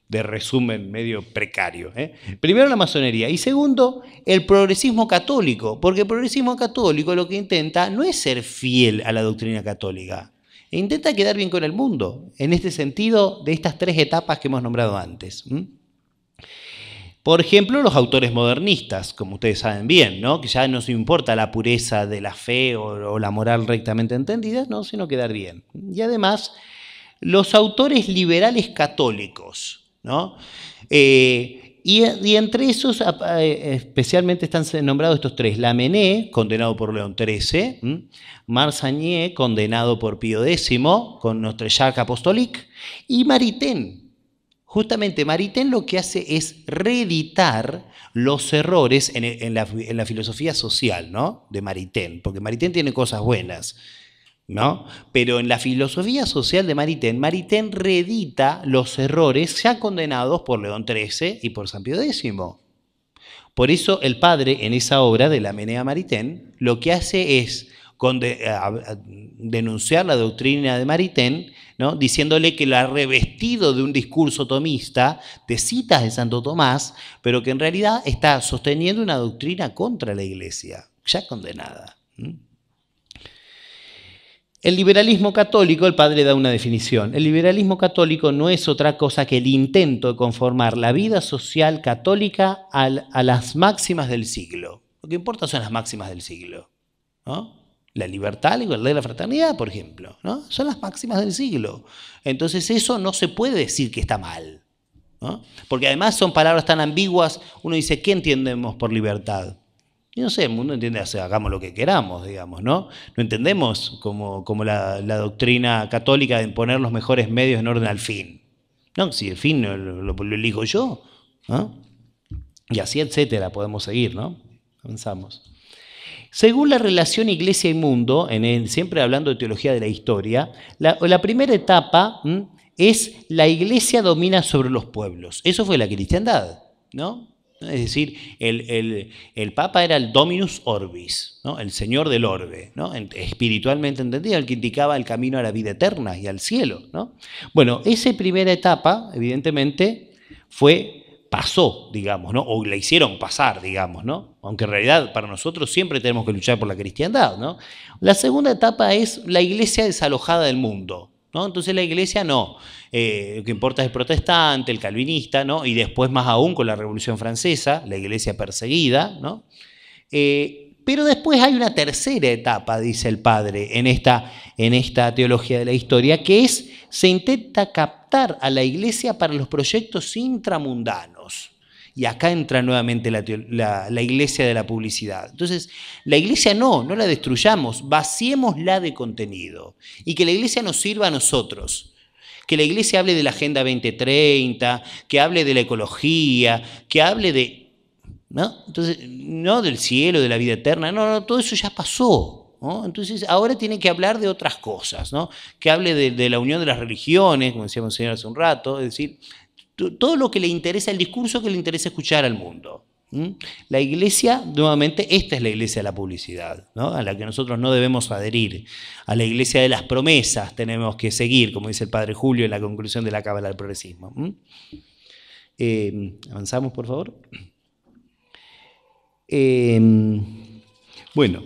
de resumen medio precario. ¿eh? Primero la masonería y segundo el progresismo católico, porque el progresismo católico lo que intenta no es ser fiel a la doctrina católica, intenta quedar bien con el mundo, en este sentido de estas tres etapas que hemos nombrado antes. Por ejemplo, los autores modernistas, como ustedes saben bien, que ya no se importa la pureza de la fe o, la moral rectamente entendida, sino quedar bien. Y además, los autores liberales católicos, ¿no? Eh, y, entre esos eh, especialmente están nombrados estos tres, Lamené, condenado por León XIII, Marsagné, condenado por Pío X, con nuestro Jacques Apostolique, y Maritain, Justamente Maritain lo que hace es reeditar los errores en, la, en la, filosofía social ¿no? de Maritain, porque Maritain tiene cosas buenas. ¿no? Pero en la filosofía social de Maritain, Maritain reedita los errores ya condenados por León XIII y por San Pío X. Por eso el padre en esa obra de la Menea Maritain lo que hace es eh, denunciar la doctrina de Maritain, diciéndole que la ha revestido de un discurso tomista, de citas de Santo Tomás, pero que en realidad está sosteniendo una doctrina contra la iglesia, ya condenada. El liberalismo católico, el padre da una definición, el liberalismo católico no es otra cosa que el intento de conformar la vida social católica a las máximas del siglo. Lo que importa son las máximas del siglo. La libertad, la igualdad de la fraternidad, por ejemplo. ¿no? Son las máximas del siglo. Entonces eso no se puede decir que está mal. Porque además son palabras tan ambiguas, uno dice, ¿qué entendemos por libertad? Y no sé, el mundo entiende, hagamos lo que queramos, digamos, ¿no? No entendemos como, la, doctrina católica de poner los mejores medios en orden al fin. No, si el fin lo, elijo yo. Y así, etcétera, podemos seguir, ¿no? Avanzamos. Según la relación iglesia y mundo, siempre hablando de teología de la historia, la, primera etapa es la iglesia domina sobre los pueblos. Eso fue la cristiandad, ¿no? Es decir, el, Papa era el Dominus Orbis, el Señor del Orbe, espiritualmente entendido, el que indicaba el camino a la vida eterna y al cielo. Bueno, esa primera etapa, evidentemente, fue, pasó, digamos, o la hicieron pasar, digamos, aunque en realidad para nosotros siempre tenemos que luchar por la cristiandad. ¿no? La segunda etapa es la iglesia desalojada del mundo. Entonces la iglesia no. Eh, lo que importa es el protestante, el calvinista, y después más aún con la Revolución Francesa, la iglesia perseguida. Eh, pero después hay una tercera etapa, dice el padre, en esta, en esta teología de la historia, que es se intenta captar a la iglesia para los proyectos intramundanos. Y acá entra nuevamente la, iglesia de la publicidad. Entonces, la iglesia no, no la destruyamos, vaciémosla de contenido. Y que la iglesia nos sirva a nosotros. Que la iglesia hable de la Agenda 2030, que hable de la ecología, que hable de... ¿no? Entonces, no del cielo, de la vida eterna, no, no, todo eso ya pasó. Entonces, ahora tiene que hablar de otras cosas, ¿no? que hable de, de, la unión de las religiones, como decíamos señor hace un rato, es decir, todo lo que le interesa, el discurso que le interesa escuchar al mundo. La iglesia, nuevamente, esta es la iglesia de la publicidad, a la que nosotros no debemos adherir. A la iglesia de las promesas tenemos que seguir, como dice el padre Julio en la conclusión de la Cábala del Progresismo. Em, avanzamos, por favor. Em, bueno,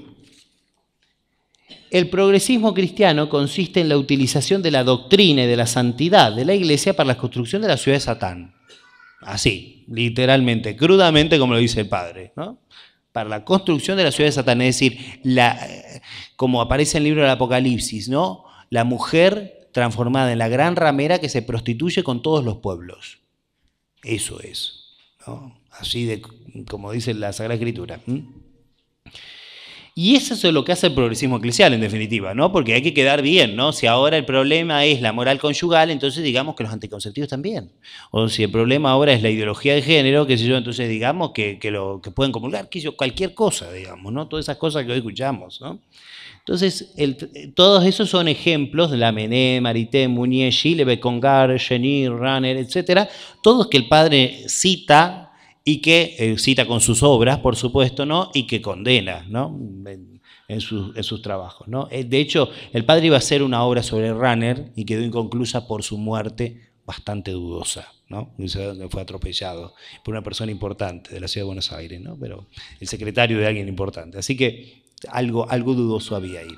el progresismo cristiano consiste en la utilización de la doctrina y de la santidad de la iglesia para la construcción de la ciudad de Satán. Así, literalmente, crudamente como lo dice el padre, ¿no? Para la construcción de la ciudad de Satán, es decir, la, como aparece en el libro del Apocalipsis, ¿no? La mujer transformada en la gran ramera que se prostituye con todos los pueblos. Eso es, Así de como dice la Sagrada Escritura. Y eso es lo que hace el progresismo eclesial, en definitiva, ¿no? Porque hay que quedar bien, ¿no? Si ahora el problema es la moral conyugal, entonces digamos que los anticonceptivos también. O si el problema ahora es la ideología de género, qué sé yo, entonces digamos que, lo, que pueden comulgar, yo, cualquier cosa, digamos, ¿no? Todas esas cosas que hoy escuchamos, ¿no? Entonces, todos esos son ejemplos, de la Mené, Marité, Mounier, Gilles, Congar, Genier, Runner, etcétera, todos que el padre cita y que eh, cita con sus obras, por supuesto, ¿no? y que condena ¿no? en, sus trabajos. ¿no? Eh, de hecho, el padre iba a hacer una obra sobre Runner y quedó inconclusa por su muerte bastante dudosa. ¿no? Fue atropellado por una persona importante de la ciudad de Buenos Aires, ¿no? pero el secretario de alguien importante. Así que algo, algo dudoso había ahí.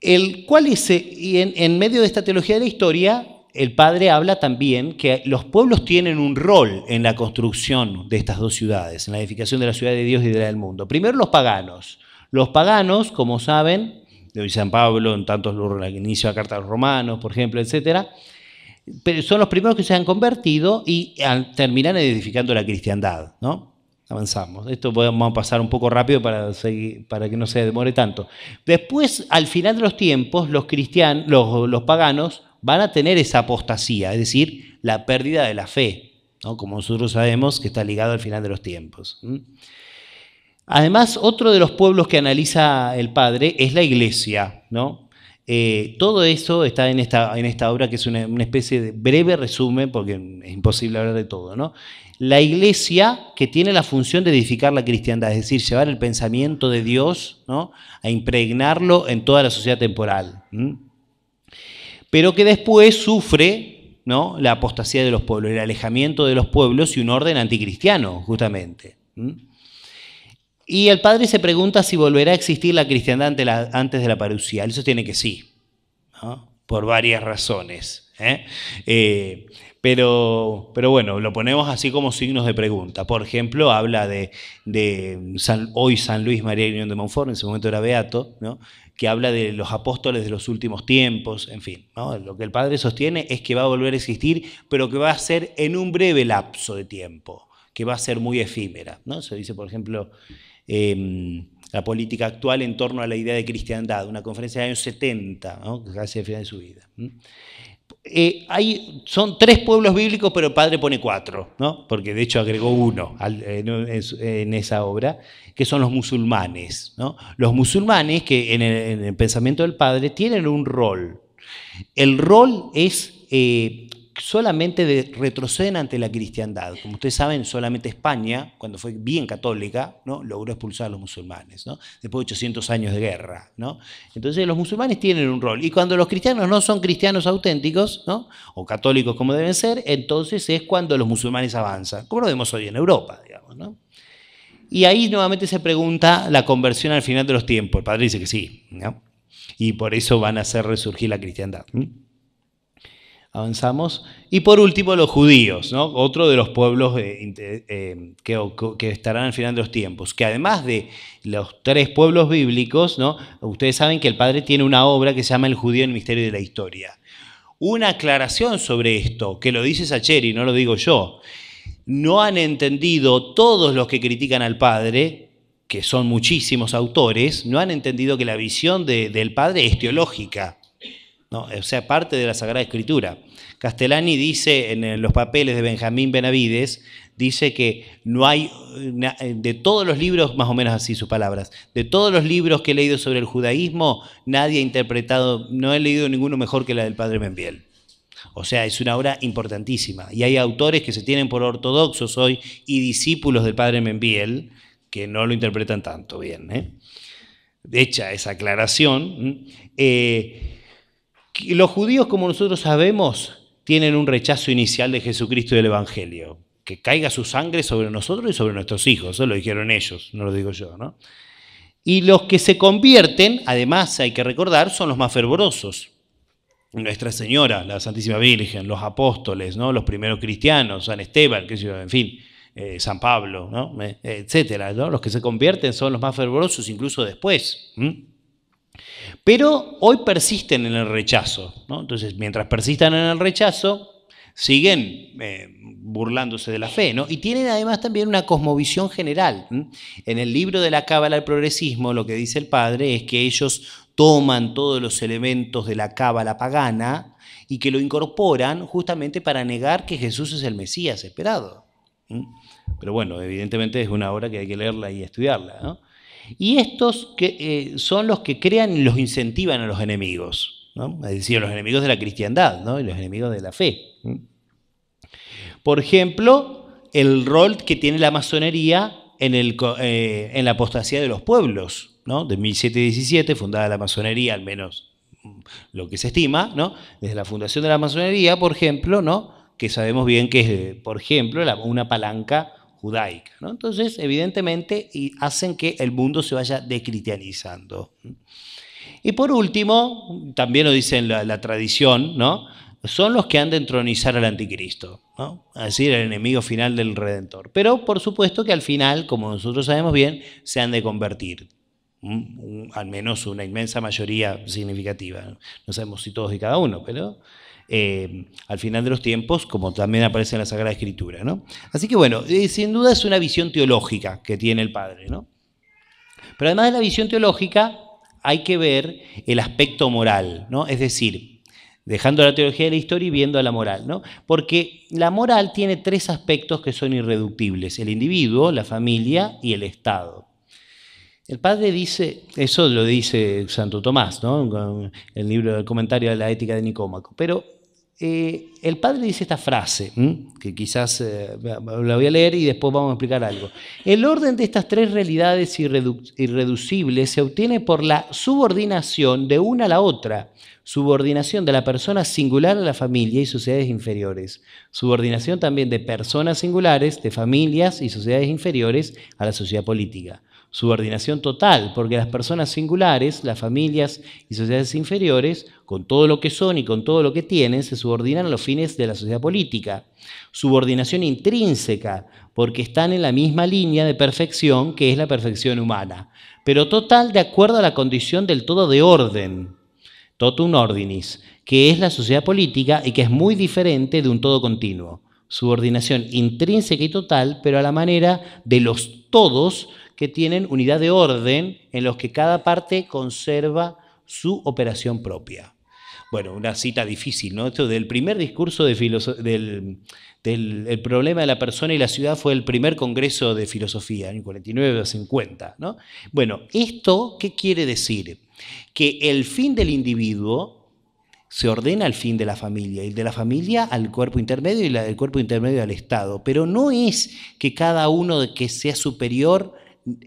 El, ¿cuál es, y en medio de esta teología de la historia, el padre habla también que los pueblos tienen un rol en la construcción de estas dos ciudades, en la edificación de la ciudad de Dios y de la del mundo. Primero los paganos. Los paganos, como saben, de San Pablo, en tantos lugares, en inicio de la carta a los romanos, por ejemplo, etc. son los primeros que se han convertido y terminan edificando la cristiandad, ¿no? Avanzamos. Esto podemos pasar un poco rápido para, para que no se demore tanto. Después, al final de los tiempos, los cristianos, los paganos van a tener esa apostasía, es decir, la pérdida de la fe, ¿no? como nosotros sabemos que está ligado al final de los tiempos. Además, otro de los pueblos que analiza el padre es la iglesia. ¿no? Eh, todo eso está en esta, en esta obra que es una, especie de breve resumen, porque es imposible hablar de todo. ¿no? La iglesia que tiene la función de edificar la cristiandad, es decir, llevar el pensamiento de Dios ¿no? a impregnarlo en toda la sociedad temporal pero que después sufre ¿no? la apostasía de los pueblos, el alejamiento de los pueblos y un orden anticristiano, justamente. ¿Mm? Y el padre se pregunta si volverá a existir la cristiandad antes de la parucía. Eso tiene que sí, por varias razones. ¿eh? eh pero, bueno, lo ponemos así como signos de pregunta. Por ejemplo, habla de, hoy San Luis María Unión de Montfort, en ese momento era beato, ¿no? que habla de los apóstoles de los últimos tiempos, en fin. Lo que el Padre sostiene es que va a volver a existir, pero que va a ser en un breve lapso de tiempo, que va a ser muy efímera. ¿no? Se dice, por ejemplo, em, la política actual en torno a la idea de cristiandad, una conferencia de años 70, ¿no? casi al final de su vida. Eh, hay, son tres pueblos bíblicos, pero el padre pone cuatro, ¿no? porque de hecho agregó uno en, esa obra, que son los musulmanes. ¿no? Los musulmanes, que en el, pensamiento del padre, tienen un rol. El rol es eh, solamente de, retroceden ante la cristiandad. Como ustedes saben, solamente España, cuando fue bien católica, ¿no? logró expulsar a los musulmanes, ¿no? después de 800 años de guerra. ¿no? Entonces los musulmanes tienen un rol. Y cuando los cristianos no son cristianos auténticos, ¿no? o católicos como deben ser, entonces es cuando los musulmanes avanzan, como lo vemos hoy en Europa, Y ahí nuevamente se pregunta la conversión al final de los tiempos. El padre dice que sí, y por eso van a hacer resurgir la cristiandad. ¿Mm? avanzamos. Y por último, los judíos, ¿no? otro de los pueblos eh, eh, que, que, estarán al final de los tiempos, que además de los tres pueblos bíblicos, ¿no? ustedes saben que el Padre tiene una obra que se llama El judío en el misterio de la historia. Una aclaración sobre esto, que lo dice Sacheri, no lo digo yo. No han entendido todos los que critican al Padre, que son muchísimos autores, no han entendido que la visión del Padre es teológica o sea, parte de la Sagrada Escritura. Castellani dice en los papeles de Benjamín Benavides, dice que no hay, de todos los libros, más o menos así sus palabras, de todos los libros que he leído sobre el judaísmo, nadie ha interpretado, no he leído ninguno mejor que la del Padre Membiel. O sea, es una obra importantísima. Y hay autores que se tienen por ortodoxos hoy y discípulos del Padre Membiel que no lo interpretan tanto bien. De ¿eh? Hecha esa aclaración, los judíos, como nosotros sabemos, tienen un rechazo inicial de Jesucristo y del Evangelio. Que caiga su sangre sobre nosotros y sobre nuestros hijos. Eso lo dijeron ellos, no lo digo yo, ¿no? Y los que se convierten, además hay que recordar, son los más fervorosos. Nuestra Señora, la Santísima Virgen, los apóstoles, ¿no? los primeros cristianos, San Esteban, en fin, eh, San Pablo, ¿no? Eh, etcétera. Los que se convierten son los más fervorosos, incluso después. Pero hoy persisten en el rechazo. ¿no? Entonces, mientras persistan en el rechazo, siguen eh, burlándose de la fe, ¿no? Y tienen además también una cosmovisión general. En el libro de la Cábala al progresismo, lo que dice el padre es que ellos toman todos los elementos de la Cábala pagana y que lo incorporan justamente para negar que Jesús es el Mesías esperado. Pero bueno, evidentemente es una obra que hay que leerla y estudiarla, ¿no? Y estos eh, son los que crean y los incentivan a los enemigos, es decir, los enemigos de la cristiandad y los enemigos de la fe. Por ejemplo, el rol que tiene la masonería en, eh, la apostasía de los pueblos, de 1717, fundada la masonería, al menos mm, lo que se estima, ¿no? desde la fundación de la masonería, por ejemplo, que sabemos bien que es, eh, por ejemplo, una palanca judaica. Entonces, evidentemente, y hacen que el mundo se vaya decristianizando. Y por último, también lo dice la, tradición, ¿no? son los que han de entronizar al anticristo, ¿no? es decir, el enemigo final del Redentor. Pero por supuesto que al final, como nosotros sabemos bien, se han de convertir, al menos una inmensa mayoría significativa. No sabemos si todos y cada uno, pero eh, al final de los tiempos, como también aparece en la Sagrada Escritura. ¿no? Así que bueno, eh, sin duda es una visión teológica que tiene el Padre. ¿no? Pero además de la visión teológica, hay que ver el aspecto moral, ¿no? es decir, dejando la teología de la historia y viendo a la moral, ¿no? Porque la moral tiene tres aspectos que son irreductibles, el individuo, la familia y el Estado. El padre dice, eso lo dice Santo Tomás, ¿no? el libro del comentario de la ética de Nicómaco, pero eh, el padre dice esta frase, que quizás eh, la voy a leer y después vamos a explicar algo. El orden de estas tres realidades irreducibles se obtiene por la subordinación de una a la otra, subordinación de la persona singular a la familia y sociedades inferiores, subordinación también de personas singulares, de familias y sociedades inferiores a la sociedad política subordinación total, porque las personas singulares, las familias y sociedades inferiores, con todo lo que son y con todo lo que tienen, se subordinan a los fines de la sociedad política. Subordinación intrínseca, porque están en la misma línea de perfección que es la perfección humana, pero total de acuerdo a la condición del todo de orden, totum ordinis, que es la sociedad política y que es muy diferente de un todo continuo. Subordinación intrínseca y total, pero a la manera de los todos, que tienen unidad de orden en los que cada parte conserva su operación propia. Bueno, una cita difícil, ¿no? Esto del primer discurso de del, problema de la persona y la ciudad fue el primer congreso de filosofía, en 49 50, ¿no? Bueno, ¿esto qué quiere decir? Que el fin del individuo se ordena al fin de la familia, y de la familia al cuerpo intermedio y el del cuerpo intermedio al Estado, pero no es que cada uno que sea superior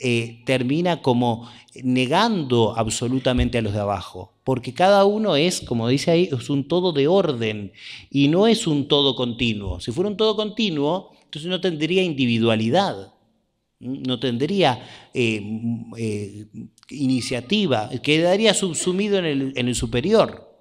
eh, termina como negando absolutamente a los de abajo, porque cada uno es, como dice ahí, es un todo de orden y no es un todo continuo. Si fuera un todo continuo, entonces no tendría individualidad, no tendría eh, eh, iniciativa, quedaría subsumido en el, en el superior,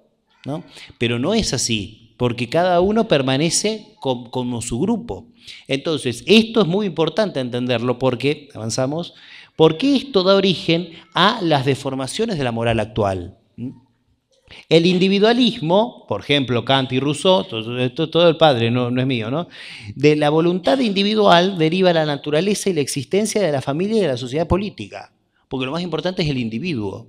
pero no es así porque cada uno permanece como, su grupo. Entonces, esto es muy importante entenderlo porque, avanzamos, porque esto da origen a las deformaciones de la moral actual. ¿Mm? El individualismo, por ejemplo, Kant y Rousseau, todo, todo el padre, no, no, es mío, ¿no? De la voluntad individual deriva la naturaleza y la existencia de la familia y de la sociedad política, porque lo más importante es el individuo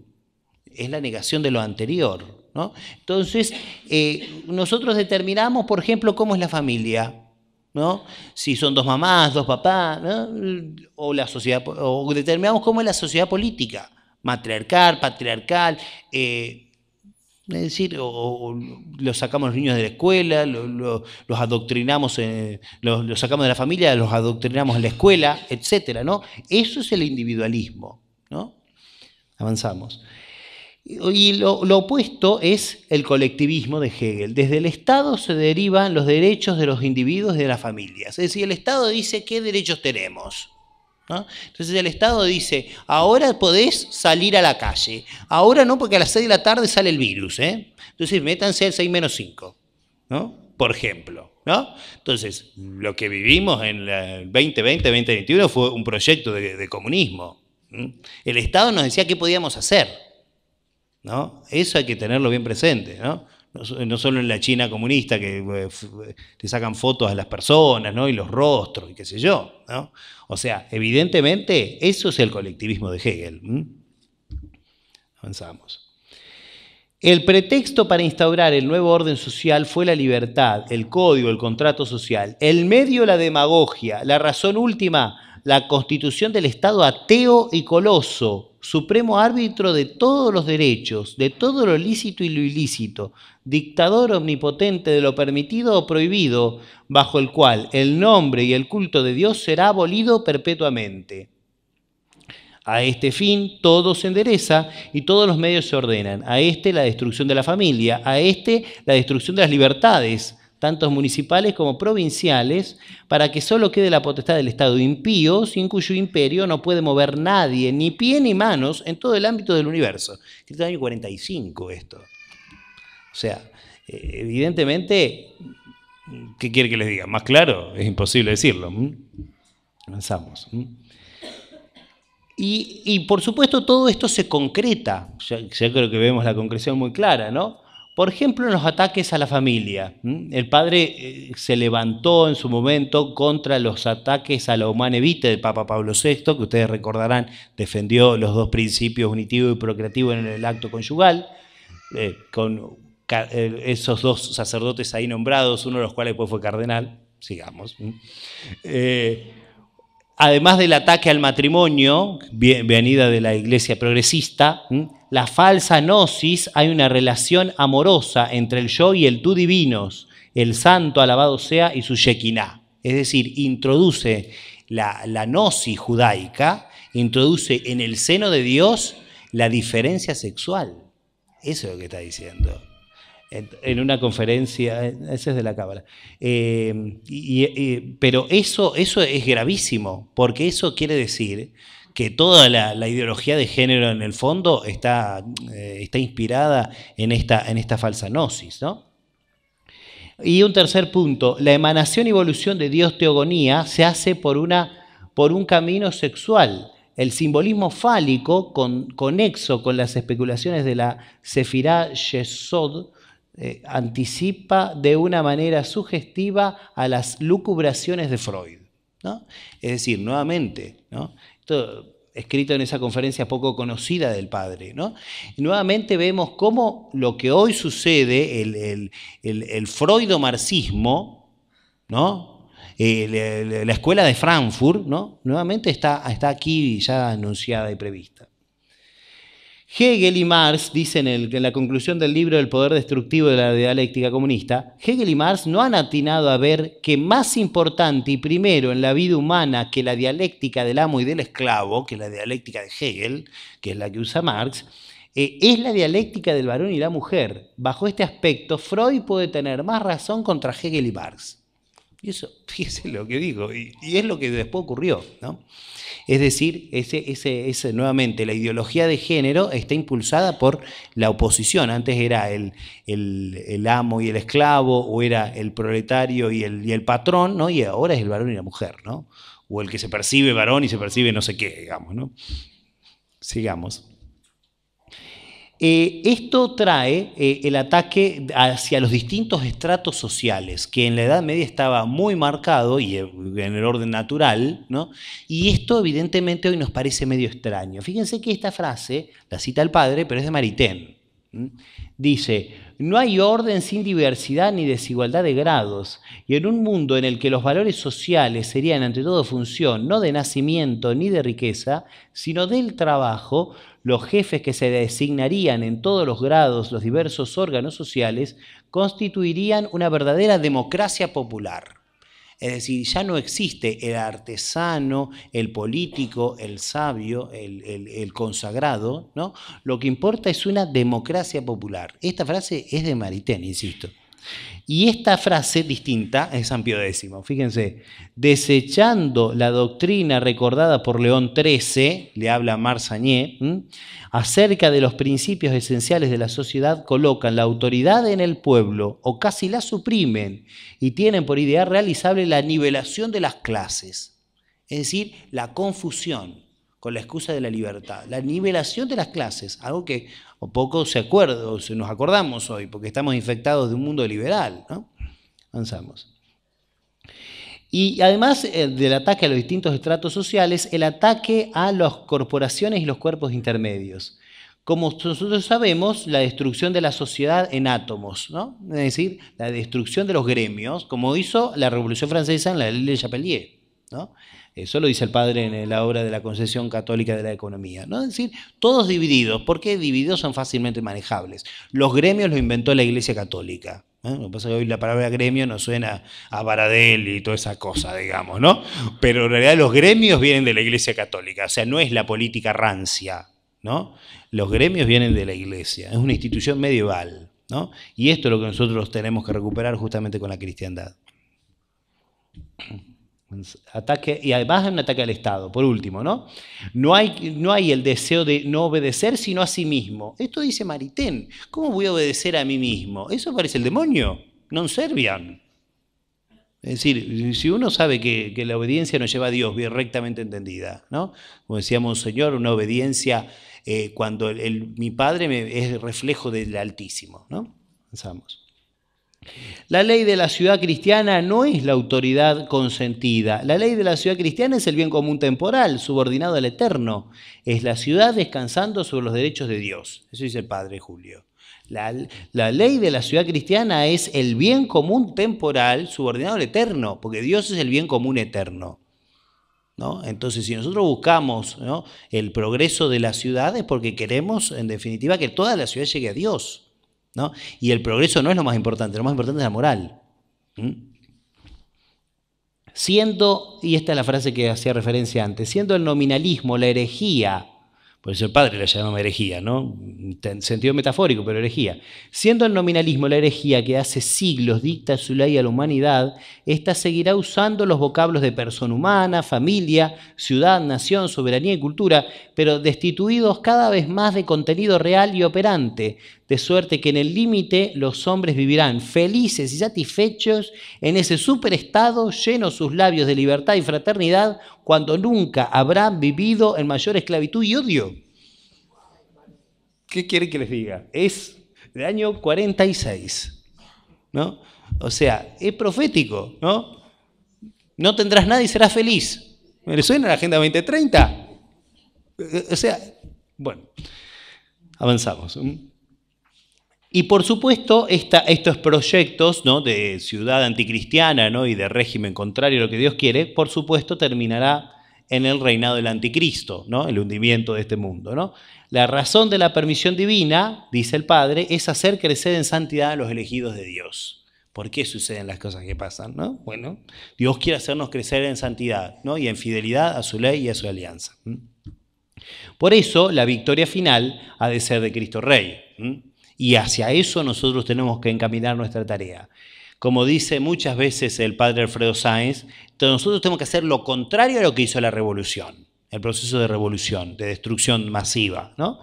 es la negación de lo anterior. ¿no? Entonces, eh, nosotros determinamos, por ejemplo, cómo es la familia. ¿no? Si son dos mamás, dos papás, o la sociedad, o determinamos cómo es la sociedad política, matriarcal, patriarcal, eh, es decir, o, los sacamos los niños de la escuela, los adoctrinamos, los, sacamos de la familia, los adoctrinamos en la escuela, etc. ¿no? Eso es el individualismo, ¿no? Avanzamos. Y lo, opuesto es el colectivismo de Hegel. Desde el Estado se derivan los derechos de los individuos y de las familias. Es decir, el Estado dice qué derechos tenemos. Entonces el Estado dice, ahora podés salir a la calle. Ahora no, porque a las 6 de la tarde sale el virus. ¿eh? Entonces métanse al 6 menos 5, por ejemplo. ¿no? Entonces, lo que vivimos en el 2020-2021 fue un proyecto de comunismo. El Estado nos decía qué podíamos hacer. Eso hay que tenerlo bien presente, ¿no? solo en la China comunista que eh, te sacan fotos a las personas, ¿no? Y los rostros y qué sé yo, O sea, evidentemente eso es el colectivismo de Hegel. Avanzamos. El pretexto para instaurar el nuevo orden social fue la libertad, el código, el contrato social, el medio la demagogia, la razón última la constitución del Estado ateo y coloso, supremo árbitro de todos los derechos, de todo lo lícito y lo ilícito, dictador omnipotente de lo permitido o prohibido, bajo el cual el nombre y el culto de Dios será abolido perpetuamente. A este fin todo se endereza y todos los medios se ordenan. A este la destrucción de la familia, a este la destrucción de las libertades, tantos municipales como provinciales, para que solo quede la potestad del Estado impío, sin cuyo imperio no puede mover nadie, ni pie ni manos, en todo el ámbito del universo. Escrito en el año 45 esto. O sea, eh, evidentemente, ¿qué quiere que les diga? Más claro, es imposible decirlo. Avanzamos. Y, por supuesto todo esto se concreta, ya creo que vemos la concreción muy clara, ¿no? Por ejemplo, en los ataques a la familia. El padre eh, se levantó en su momento contra los ataques a la humana vita del Papa Pablo VI, que ustedes recordarán, defendió los dos principios unitivo y procreativo en el acto conyugal, eh, con eh, esos dos sacerdotes ahí nombrados, uno de los cuales fue cardenal, sigamos además del ataque al matrimonio, venida de la iglesia progresista, la falsa gnosis, hay una relación amorosa entre el yo y el tú divinos, el santo alabado sea y su Shekinah. Es decir, introduce la, la gnosis judaica, introduce en el seno de Dios la diferencia sexual. Eso es lo que está diciendo en, una conferencia, ese es de la Cámara. Em, pero eso, eso es gravísimo, porque eso quiere decir que toda la, ideología de género en el fondo está, eh, está inspirada en esta, en esta falsa gnosis, Y un tercer punto, la emanación y evolución de Dios teogonía se hace por, una, por un camino sexual. El simbolismo fálico, conexo con las especulaciones de la Sefirá Yesod, eh, anticipa de una manera sugestiva a las lucubraciones de Freud. Es decir, nuevamente, Esto, escrito en esa conferencia poco conocida del padre. ¿no? nuevamente vemos cómo lo que hoy sucede, el, el, freudomarxismo, ¿no? la escuela de Frankfurt, ¿no? nuevamente está, está aquí ya anunciada y prevista. Hegel y Marx, dicen en, la conclusión del libro El poder destructivo de la dialéctica comunista, Hegel y Marx no han atinado a ver que más importante y primero en la vida humana que la dialéctica del amo y del esclavo, que la dialéctica de Hegel, que es la que usa Marx, eh, es la dialéctica del varón y la mujer. Bajo este aspecto, Freud puede tener más razón contra Hegel y Marx. Y eso, fíjese lo que digo, y, es lo que después ocurrió, ¿no? Es decir, ese, ese, nuevamente, la ideología de género está impulsada por la oposición. Antes era el, amo y el esclavo, o era el proletario y el, y el, patrón, ¿no? Y ahora es el varón y la mujer, ¿no? O el que se percibe varón y se percibe no sé qué, digamos, ¿no? Sigamos. Eh, esto trae eh, el ataque hacia los distintos estratos sociales, que en la Edad Media estaba muy marcado y en el orden natural, y esto evidentemente hoy nos parece medio extraño. Fíjense que esta frase la cita el padre, pero es de Maritain. Dice, no hay orden sin diversidad ni desigualdad de grados, y en un mundo en el que los valores sociales serían ante todo función no de nacimiento ni de riqueza, sino del trabajo, los jefes que se designarían en todos los grados los diversos órganos sociales constituirían una verdadera democracia popular. Es decir, ya no existe el artesano, el político, el sabio, el, consagrado, ¿no? Lo que importa es una democracia popular. Esta frase es de Maritain, insisto. Y esta frase distinta es San Fíjense, desechando la doctrina recordada por León XIII, le habla Marsañé, acerca de los principios esenciales de la sociedad, colocan la autoridad en el pueblo o casi la suprimen y tienen por idea realizable la nivelación de las clases, es decir, la confusión con la excusa de la libertad. La nivelación de las clases, algo que poco se acuerda, se nos acordamos hoy, porque estamos infectados de un mundo liberal. ¿no? Avanzamos. Y además eh, del ataque a los distintos estratos sociales, el ataque a las corporaciones y los cuerpos intermedios. Como nosotros sabemos, la destrucción de la sociedad en átomos, ¿no? es decir, la destrucción de los gremios, como hizo la Revolución Francesa en la ley de Chapelier. ¿no? Eso lo dice el padre en la obra de la concesión católica de la economía. ¿no? Es decir, todos divididos. porque divididos son fácilmente manejables? Los gremios los inventó la Iglesia Católica. ¿eh? Lo que pasa es que hoy la palabra gremio nos suena a Baradel y toda esa cosa, digamos, ¿no? Pero en realidad los gremios vienen de la Iglesia Católica. O sea, no es la política rancia, ¿no? Los gremios vienen de la Iglesia. Es una institución medieval, ¿no? Y esto es lo que nosotros tenemos que recuperar justamente con la cristiandad ataque, y además es un ataque al Estado, por último, ¿no? No hay, no hay el deseo de no obedecer sino a sí mismo. Esto dice Maritén. ¿Cómo voy a obedecer a mí mismo? Eso parece el demonio, non serbian. Es decir, si uno sabe que, la obediencia nos lleva a Dios, bien rectamente entendida, ¿no? Como decíamos, Señor, una obediencia eh, cuando mi Padre me, es reflejo del Altísimo, ¿no? Pensamos. La ley de la ciudad cristiana no es la autoridad consentida. La ley de la ciudad cristiana es el bien común temporal, subordinado al eterno. Es la ciudad descansando sobre los derechos de Dios. Eso dice el padre Julio. La, ley de la ciudad cristiana es el bien común temporal subordinado al eterno, porque Dios es el bien común eterno. Entonces, si nosotros buscamos el progreso de la ciudad es porque queremos, en definitiva, que toda la ciudad llegue a Dios. Y el progreso no es lo más importante, lo más importante es la moral. ¿Mm? Siendo, y esta es la frase que hacía referencia antes, siendo el nominalismo la herejía, por eso el padre la llamaba herejía, ¿no? En sentido metafórico, pero herejía. Siendo el nominalismo la herejía que hace siglos dicta su ley a la humanidad, ésta seguirá usando los vocablos de persona humana, familia, ciudad, nación, soberanía y cultura, pero destituidos cada vez más de contenido real y operante, de suerte que en el límite los hombres vivirán felices y satisfechos en ese superestado, lleno sus labios de libertad y fraternidad, cuando nunca habrán vivido en mayor esclavitud y odio. ¿Qué quiere que les diga? Es de año 46, ¿no? O sea, es profético, ¿no? No tendrás nada y serás feliz. ¿Me suena la Agenda 2030? Eh, eh, o sea, bueno, avanzamos. Y por supuesto, estos proyectos de ciudad anticristiana ¿no? y de régimen contrario a lo que Dios quiere, por supuesto terminará en el reinado del anticristo, ¿no? el hundimiento de este mundo. ¿no? La razón de la permisión divina, dice el Padre, es hacer crecer en santidad a los elegidos de Dios. ¿Por qué suceden las cosas que pasan? Bueno, Dios quiere hacernos crecer en santidad y en fidelidad a su ley y a su alianza. Por eso, la victoria final ha de ser de Cristo Rey. Y hacia eso nosotros tenemos que encaminar nuestra tarea. Como dice muchas veces el padre Alfredo Sáenz, nosotros tenemos que hacer lo contrario a lo que hizo la revolución, el proceso de revolución, de destrucción masiva. ¿no?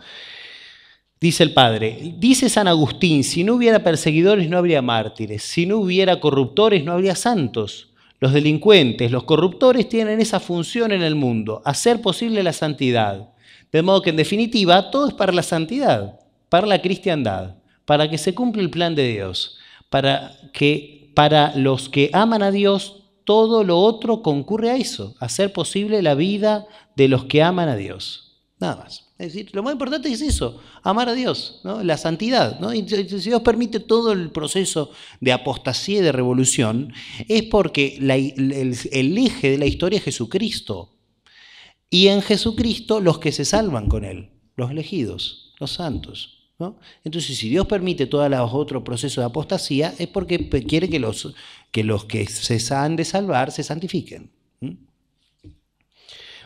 Dice el padre, dice San Agustín, si no hubiera perseguidores no habría mártires, si no hubiera corruptores no habría santos. Los delincuentes, los corruptores tienen esa función en el mundo, hacer posible la santidad. De modo que en definitiva todo es para la santidad la cristiandad, para que se cumpla el plan de Dios, para que para los que aman a Dios, todo lo otro concurre a eso, a hacer posible la vida de los que aman a Dios. Nada más. Es decir, lo más importante es eso, amar a Dios, la santidad. si Dios permite todo el proceso de apostasía y de revolución, es porque el eje de la historia es Jesucristo. Y en Jesucristo los que se salvan con Él, los elegidos, los santos. Entonces, si Dios permite todos los otros procesos de apostasía, es porque quiere que los que, los que se han de salvar se santifiquen.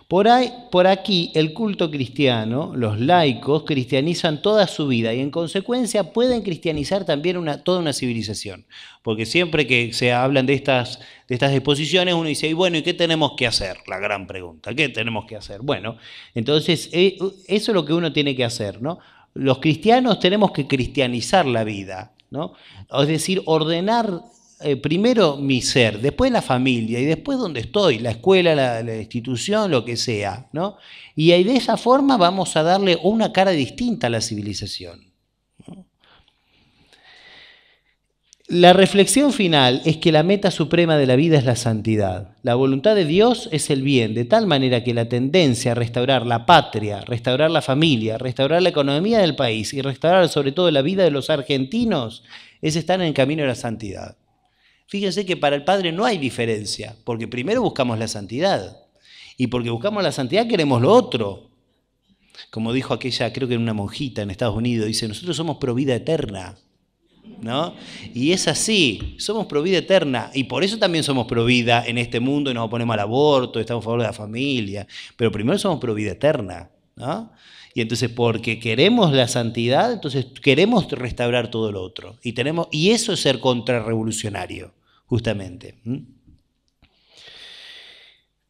Por, ahí, por aquí, el culto cristiano, los laicos, cristianizan toda su vida y en consecuencia pueden cristianizar también toda una civilización. Porque siempre que se hablan de estas, de estas exposiciones, uno dice, bueno, ¿y qué tenemos que hacer? La gran pregunta, ¿qué tenemos que hacer? Bueno, entonces, eh, eso es lo que uno tiene que hacer, ¿no? los cristianos tenemos que cristianizar la vida, ¿no? Es decir, ordenar eh, primero mi ser, después la familia y después donde estoy, la escuela, la, institución, lo que sea, ¿no? Y de esa forma vamos a darle una cara distinta a la civilización. La reflexión final es que la meta suprema de la vida es la santidad. La voluntad de Dios es el bien, de tal manera que la tendencia a restaurar la patria, restaurar la familia, restaurar la economía del país y restaurar sobre todo la vida de los argentinos es estar en el camino de la santidad. Fíjense que para el Padre no hay diferencia, porque primero buscamos la santidad y porque buscamos la santidad queremos lo otro. Como dijo aquella, creo que era una monjita en Estados Unidos, dice, nosotros somos pro vida eterna. Y es así, somos provida eterna y por eso también somos pro vida en este mundo y nos oponemos al aborto, estamos a favor de la familia, pero primero somos provida eterna, Y entonces porque queremos la santidad, entonces queremos restaurar todo lo otro y tenemos y eso es ser contrarrevolucionario, justamente.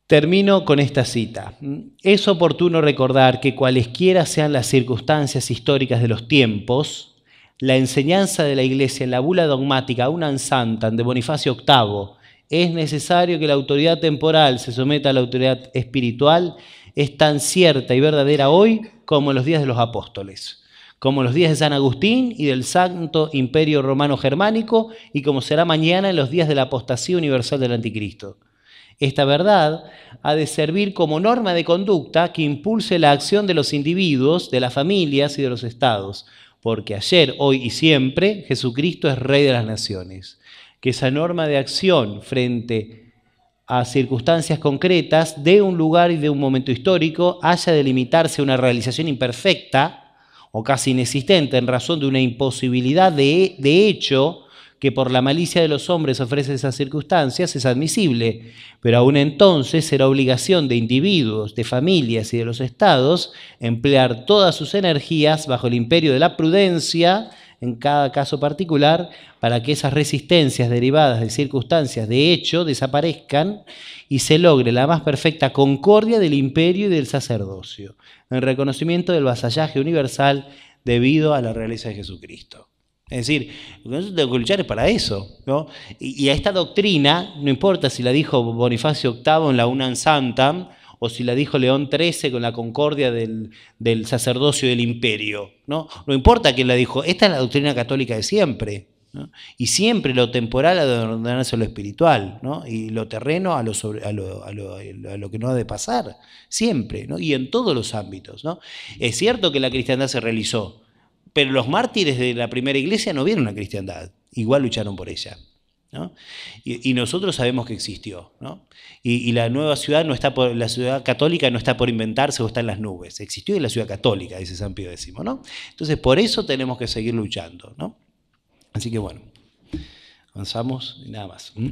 Termino con esta cita. Es oportuno recordar que cualesquiera sean las circunstancias históricas de los tiempos, la enseñanza de la Iglesia en la bula dogmática Unam Santan de Bonifacio VIII, es necesario que la autoridad temporal se someta a la autoridad espiritual, es tan cierta y verdadera hoy como en los días de los apóstoles, como en los días de San Agustín y del Santo Imperio Romano Germánico y como será mañana en los días de la apostasía universal del Anticristo. Esta verdad ha de servir como norma de conducta que impulse la acción de los individuos, de las familias y de los estados, porque ayer, hoy y siempre Jesucristo es Rey de las Naciones. Que esa norma de acción frente a circunstancias concretas de un lugar y de un momento histórico haya de limitarse a una realización imperfecta o casi inexistente en razón de una imposibilidad de, de hecho que por la malicia de los hombres ofrece esas circunstancias es admisible, pero aún entonces será obligación de individuos, de familias y de los estados emplear todas sus energías bajo el imperio de la prudencia en cada caso particular para que esas resistencias derivadas de circunstancias de hecho desaparezcan y se logre la más perfecta concordia del imperio y del sacerdocio, en reconocimiento del vasallaje universal debido a la realeza de Jesucristo. Es decir, nosotros tenemos que luchar para eso. ¿no? Y, a esta doctrina, no importa si la dijo Bonifacio VIII en la Unan Santa o si la dijo León XIII con la concordia del, sacerdocio del imperio. ¿no? no importa quién la dijo, esta es la doctrina católica de siempre. Y siempre lo temporal ha de ordenarse a lo espiritual, ¿no? y lo terreno a lo, que no ha de pasar, siempre, y en todos los ámbitos. ¿no? Es cierto que la cristiandad se realizó, pero los mártires de la primera iglesia no vieron la cristiandad, igual lucharon por ella. Y, nosotros sabemos que existió. Y, la nueva ciudad no está por, la ciudad católica no está por inventarse o está en las nubes. Existió en la ciudad católica, dice San Pío X. ¿no? Entonces, por eso tenemos que seguir luchando. Así que bueno, avanzamos y nada más. ¿Mm?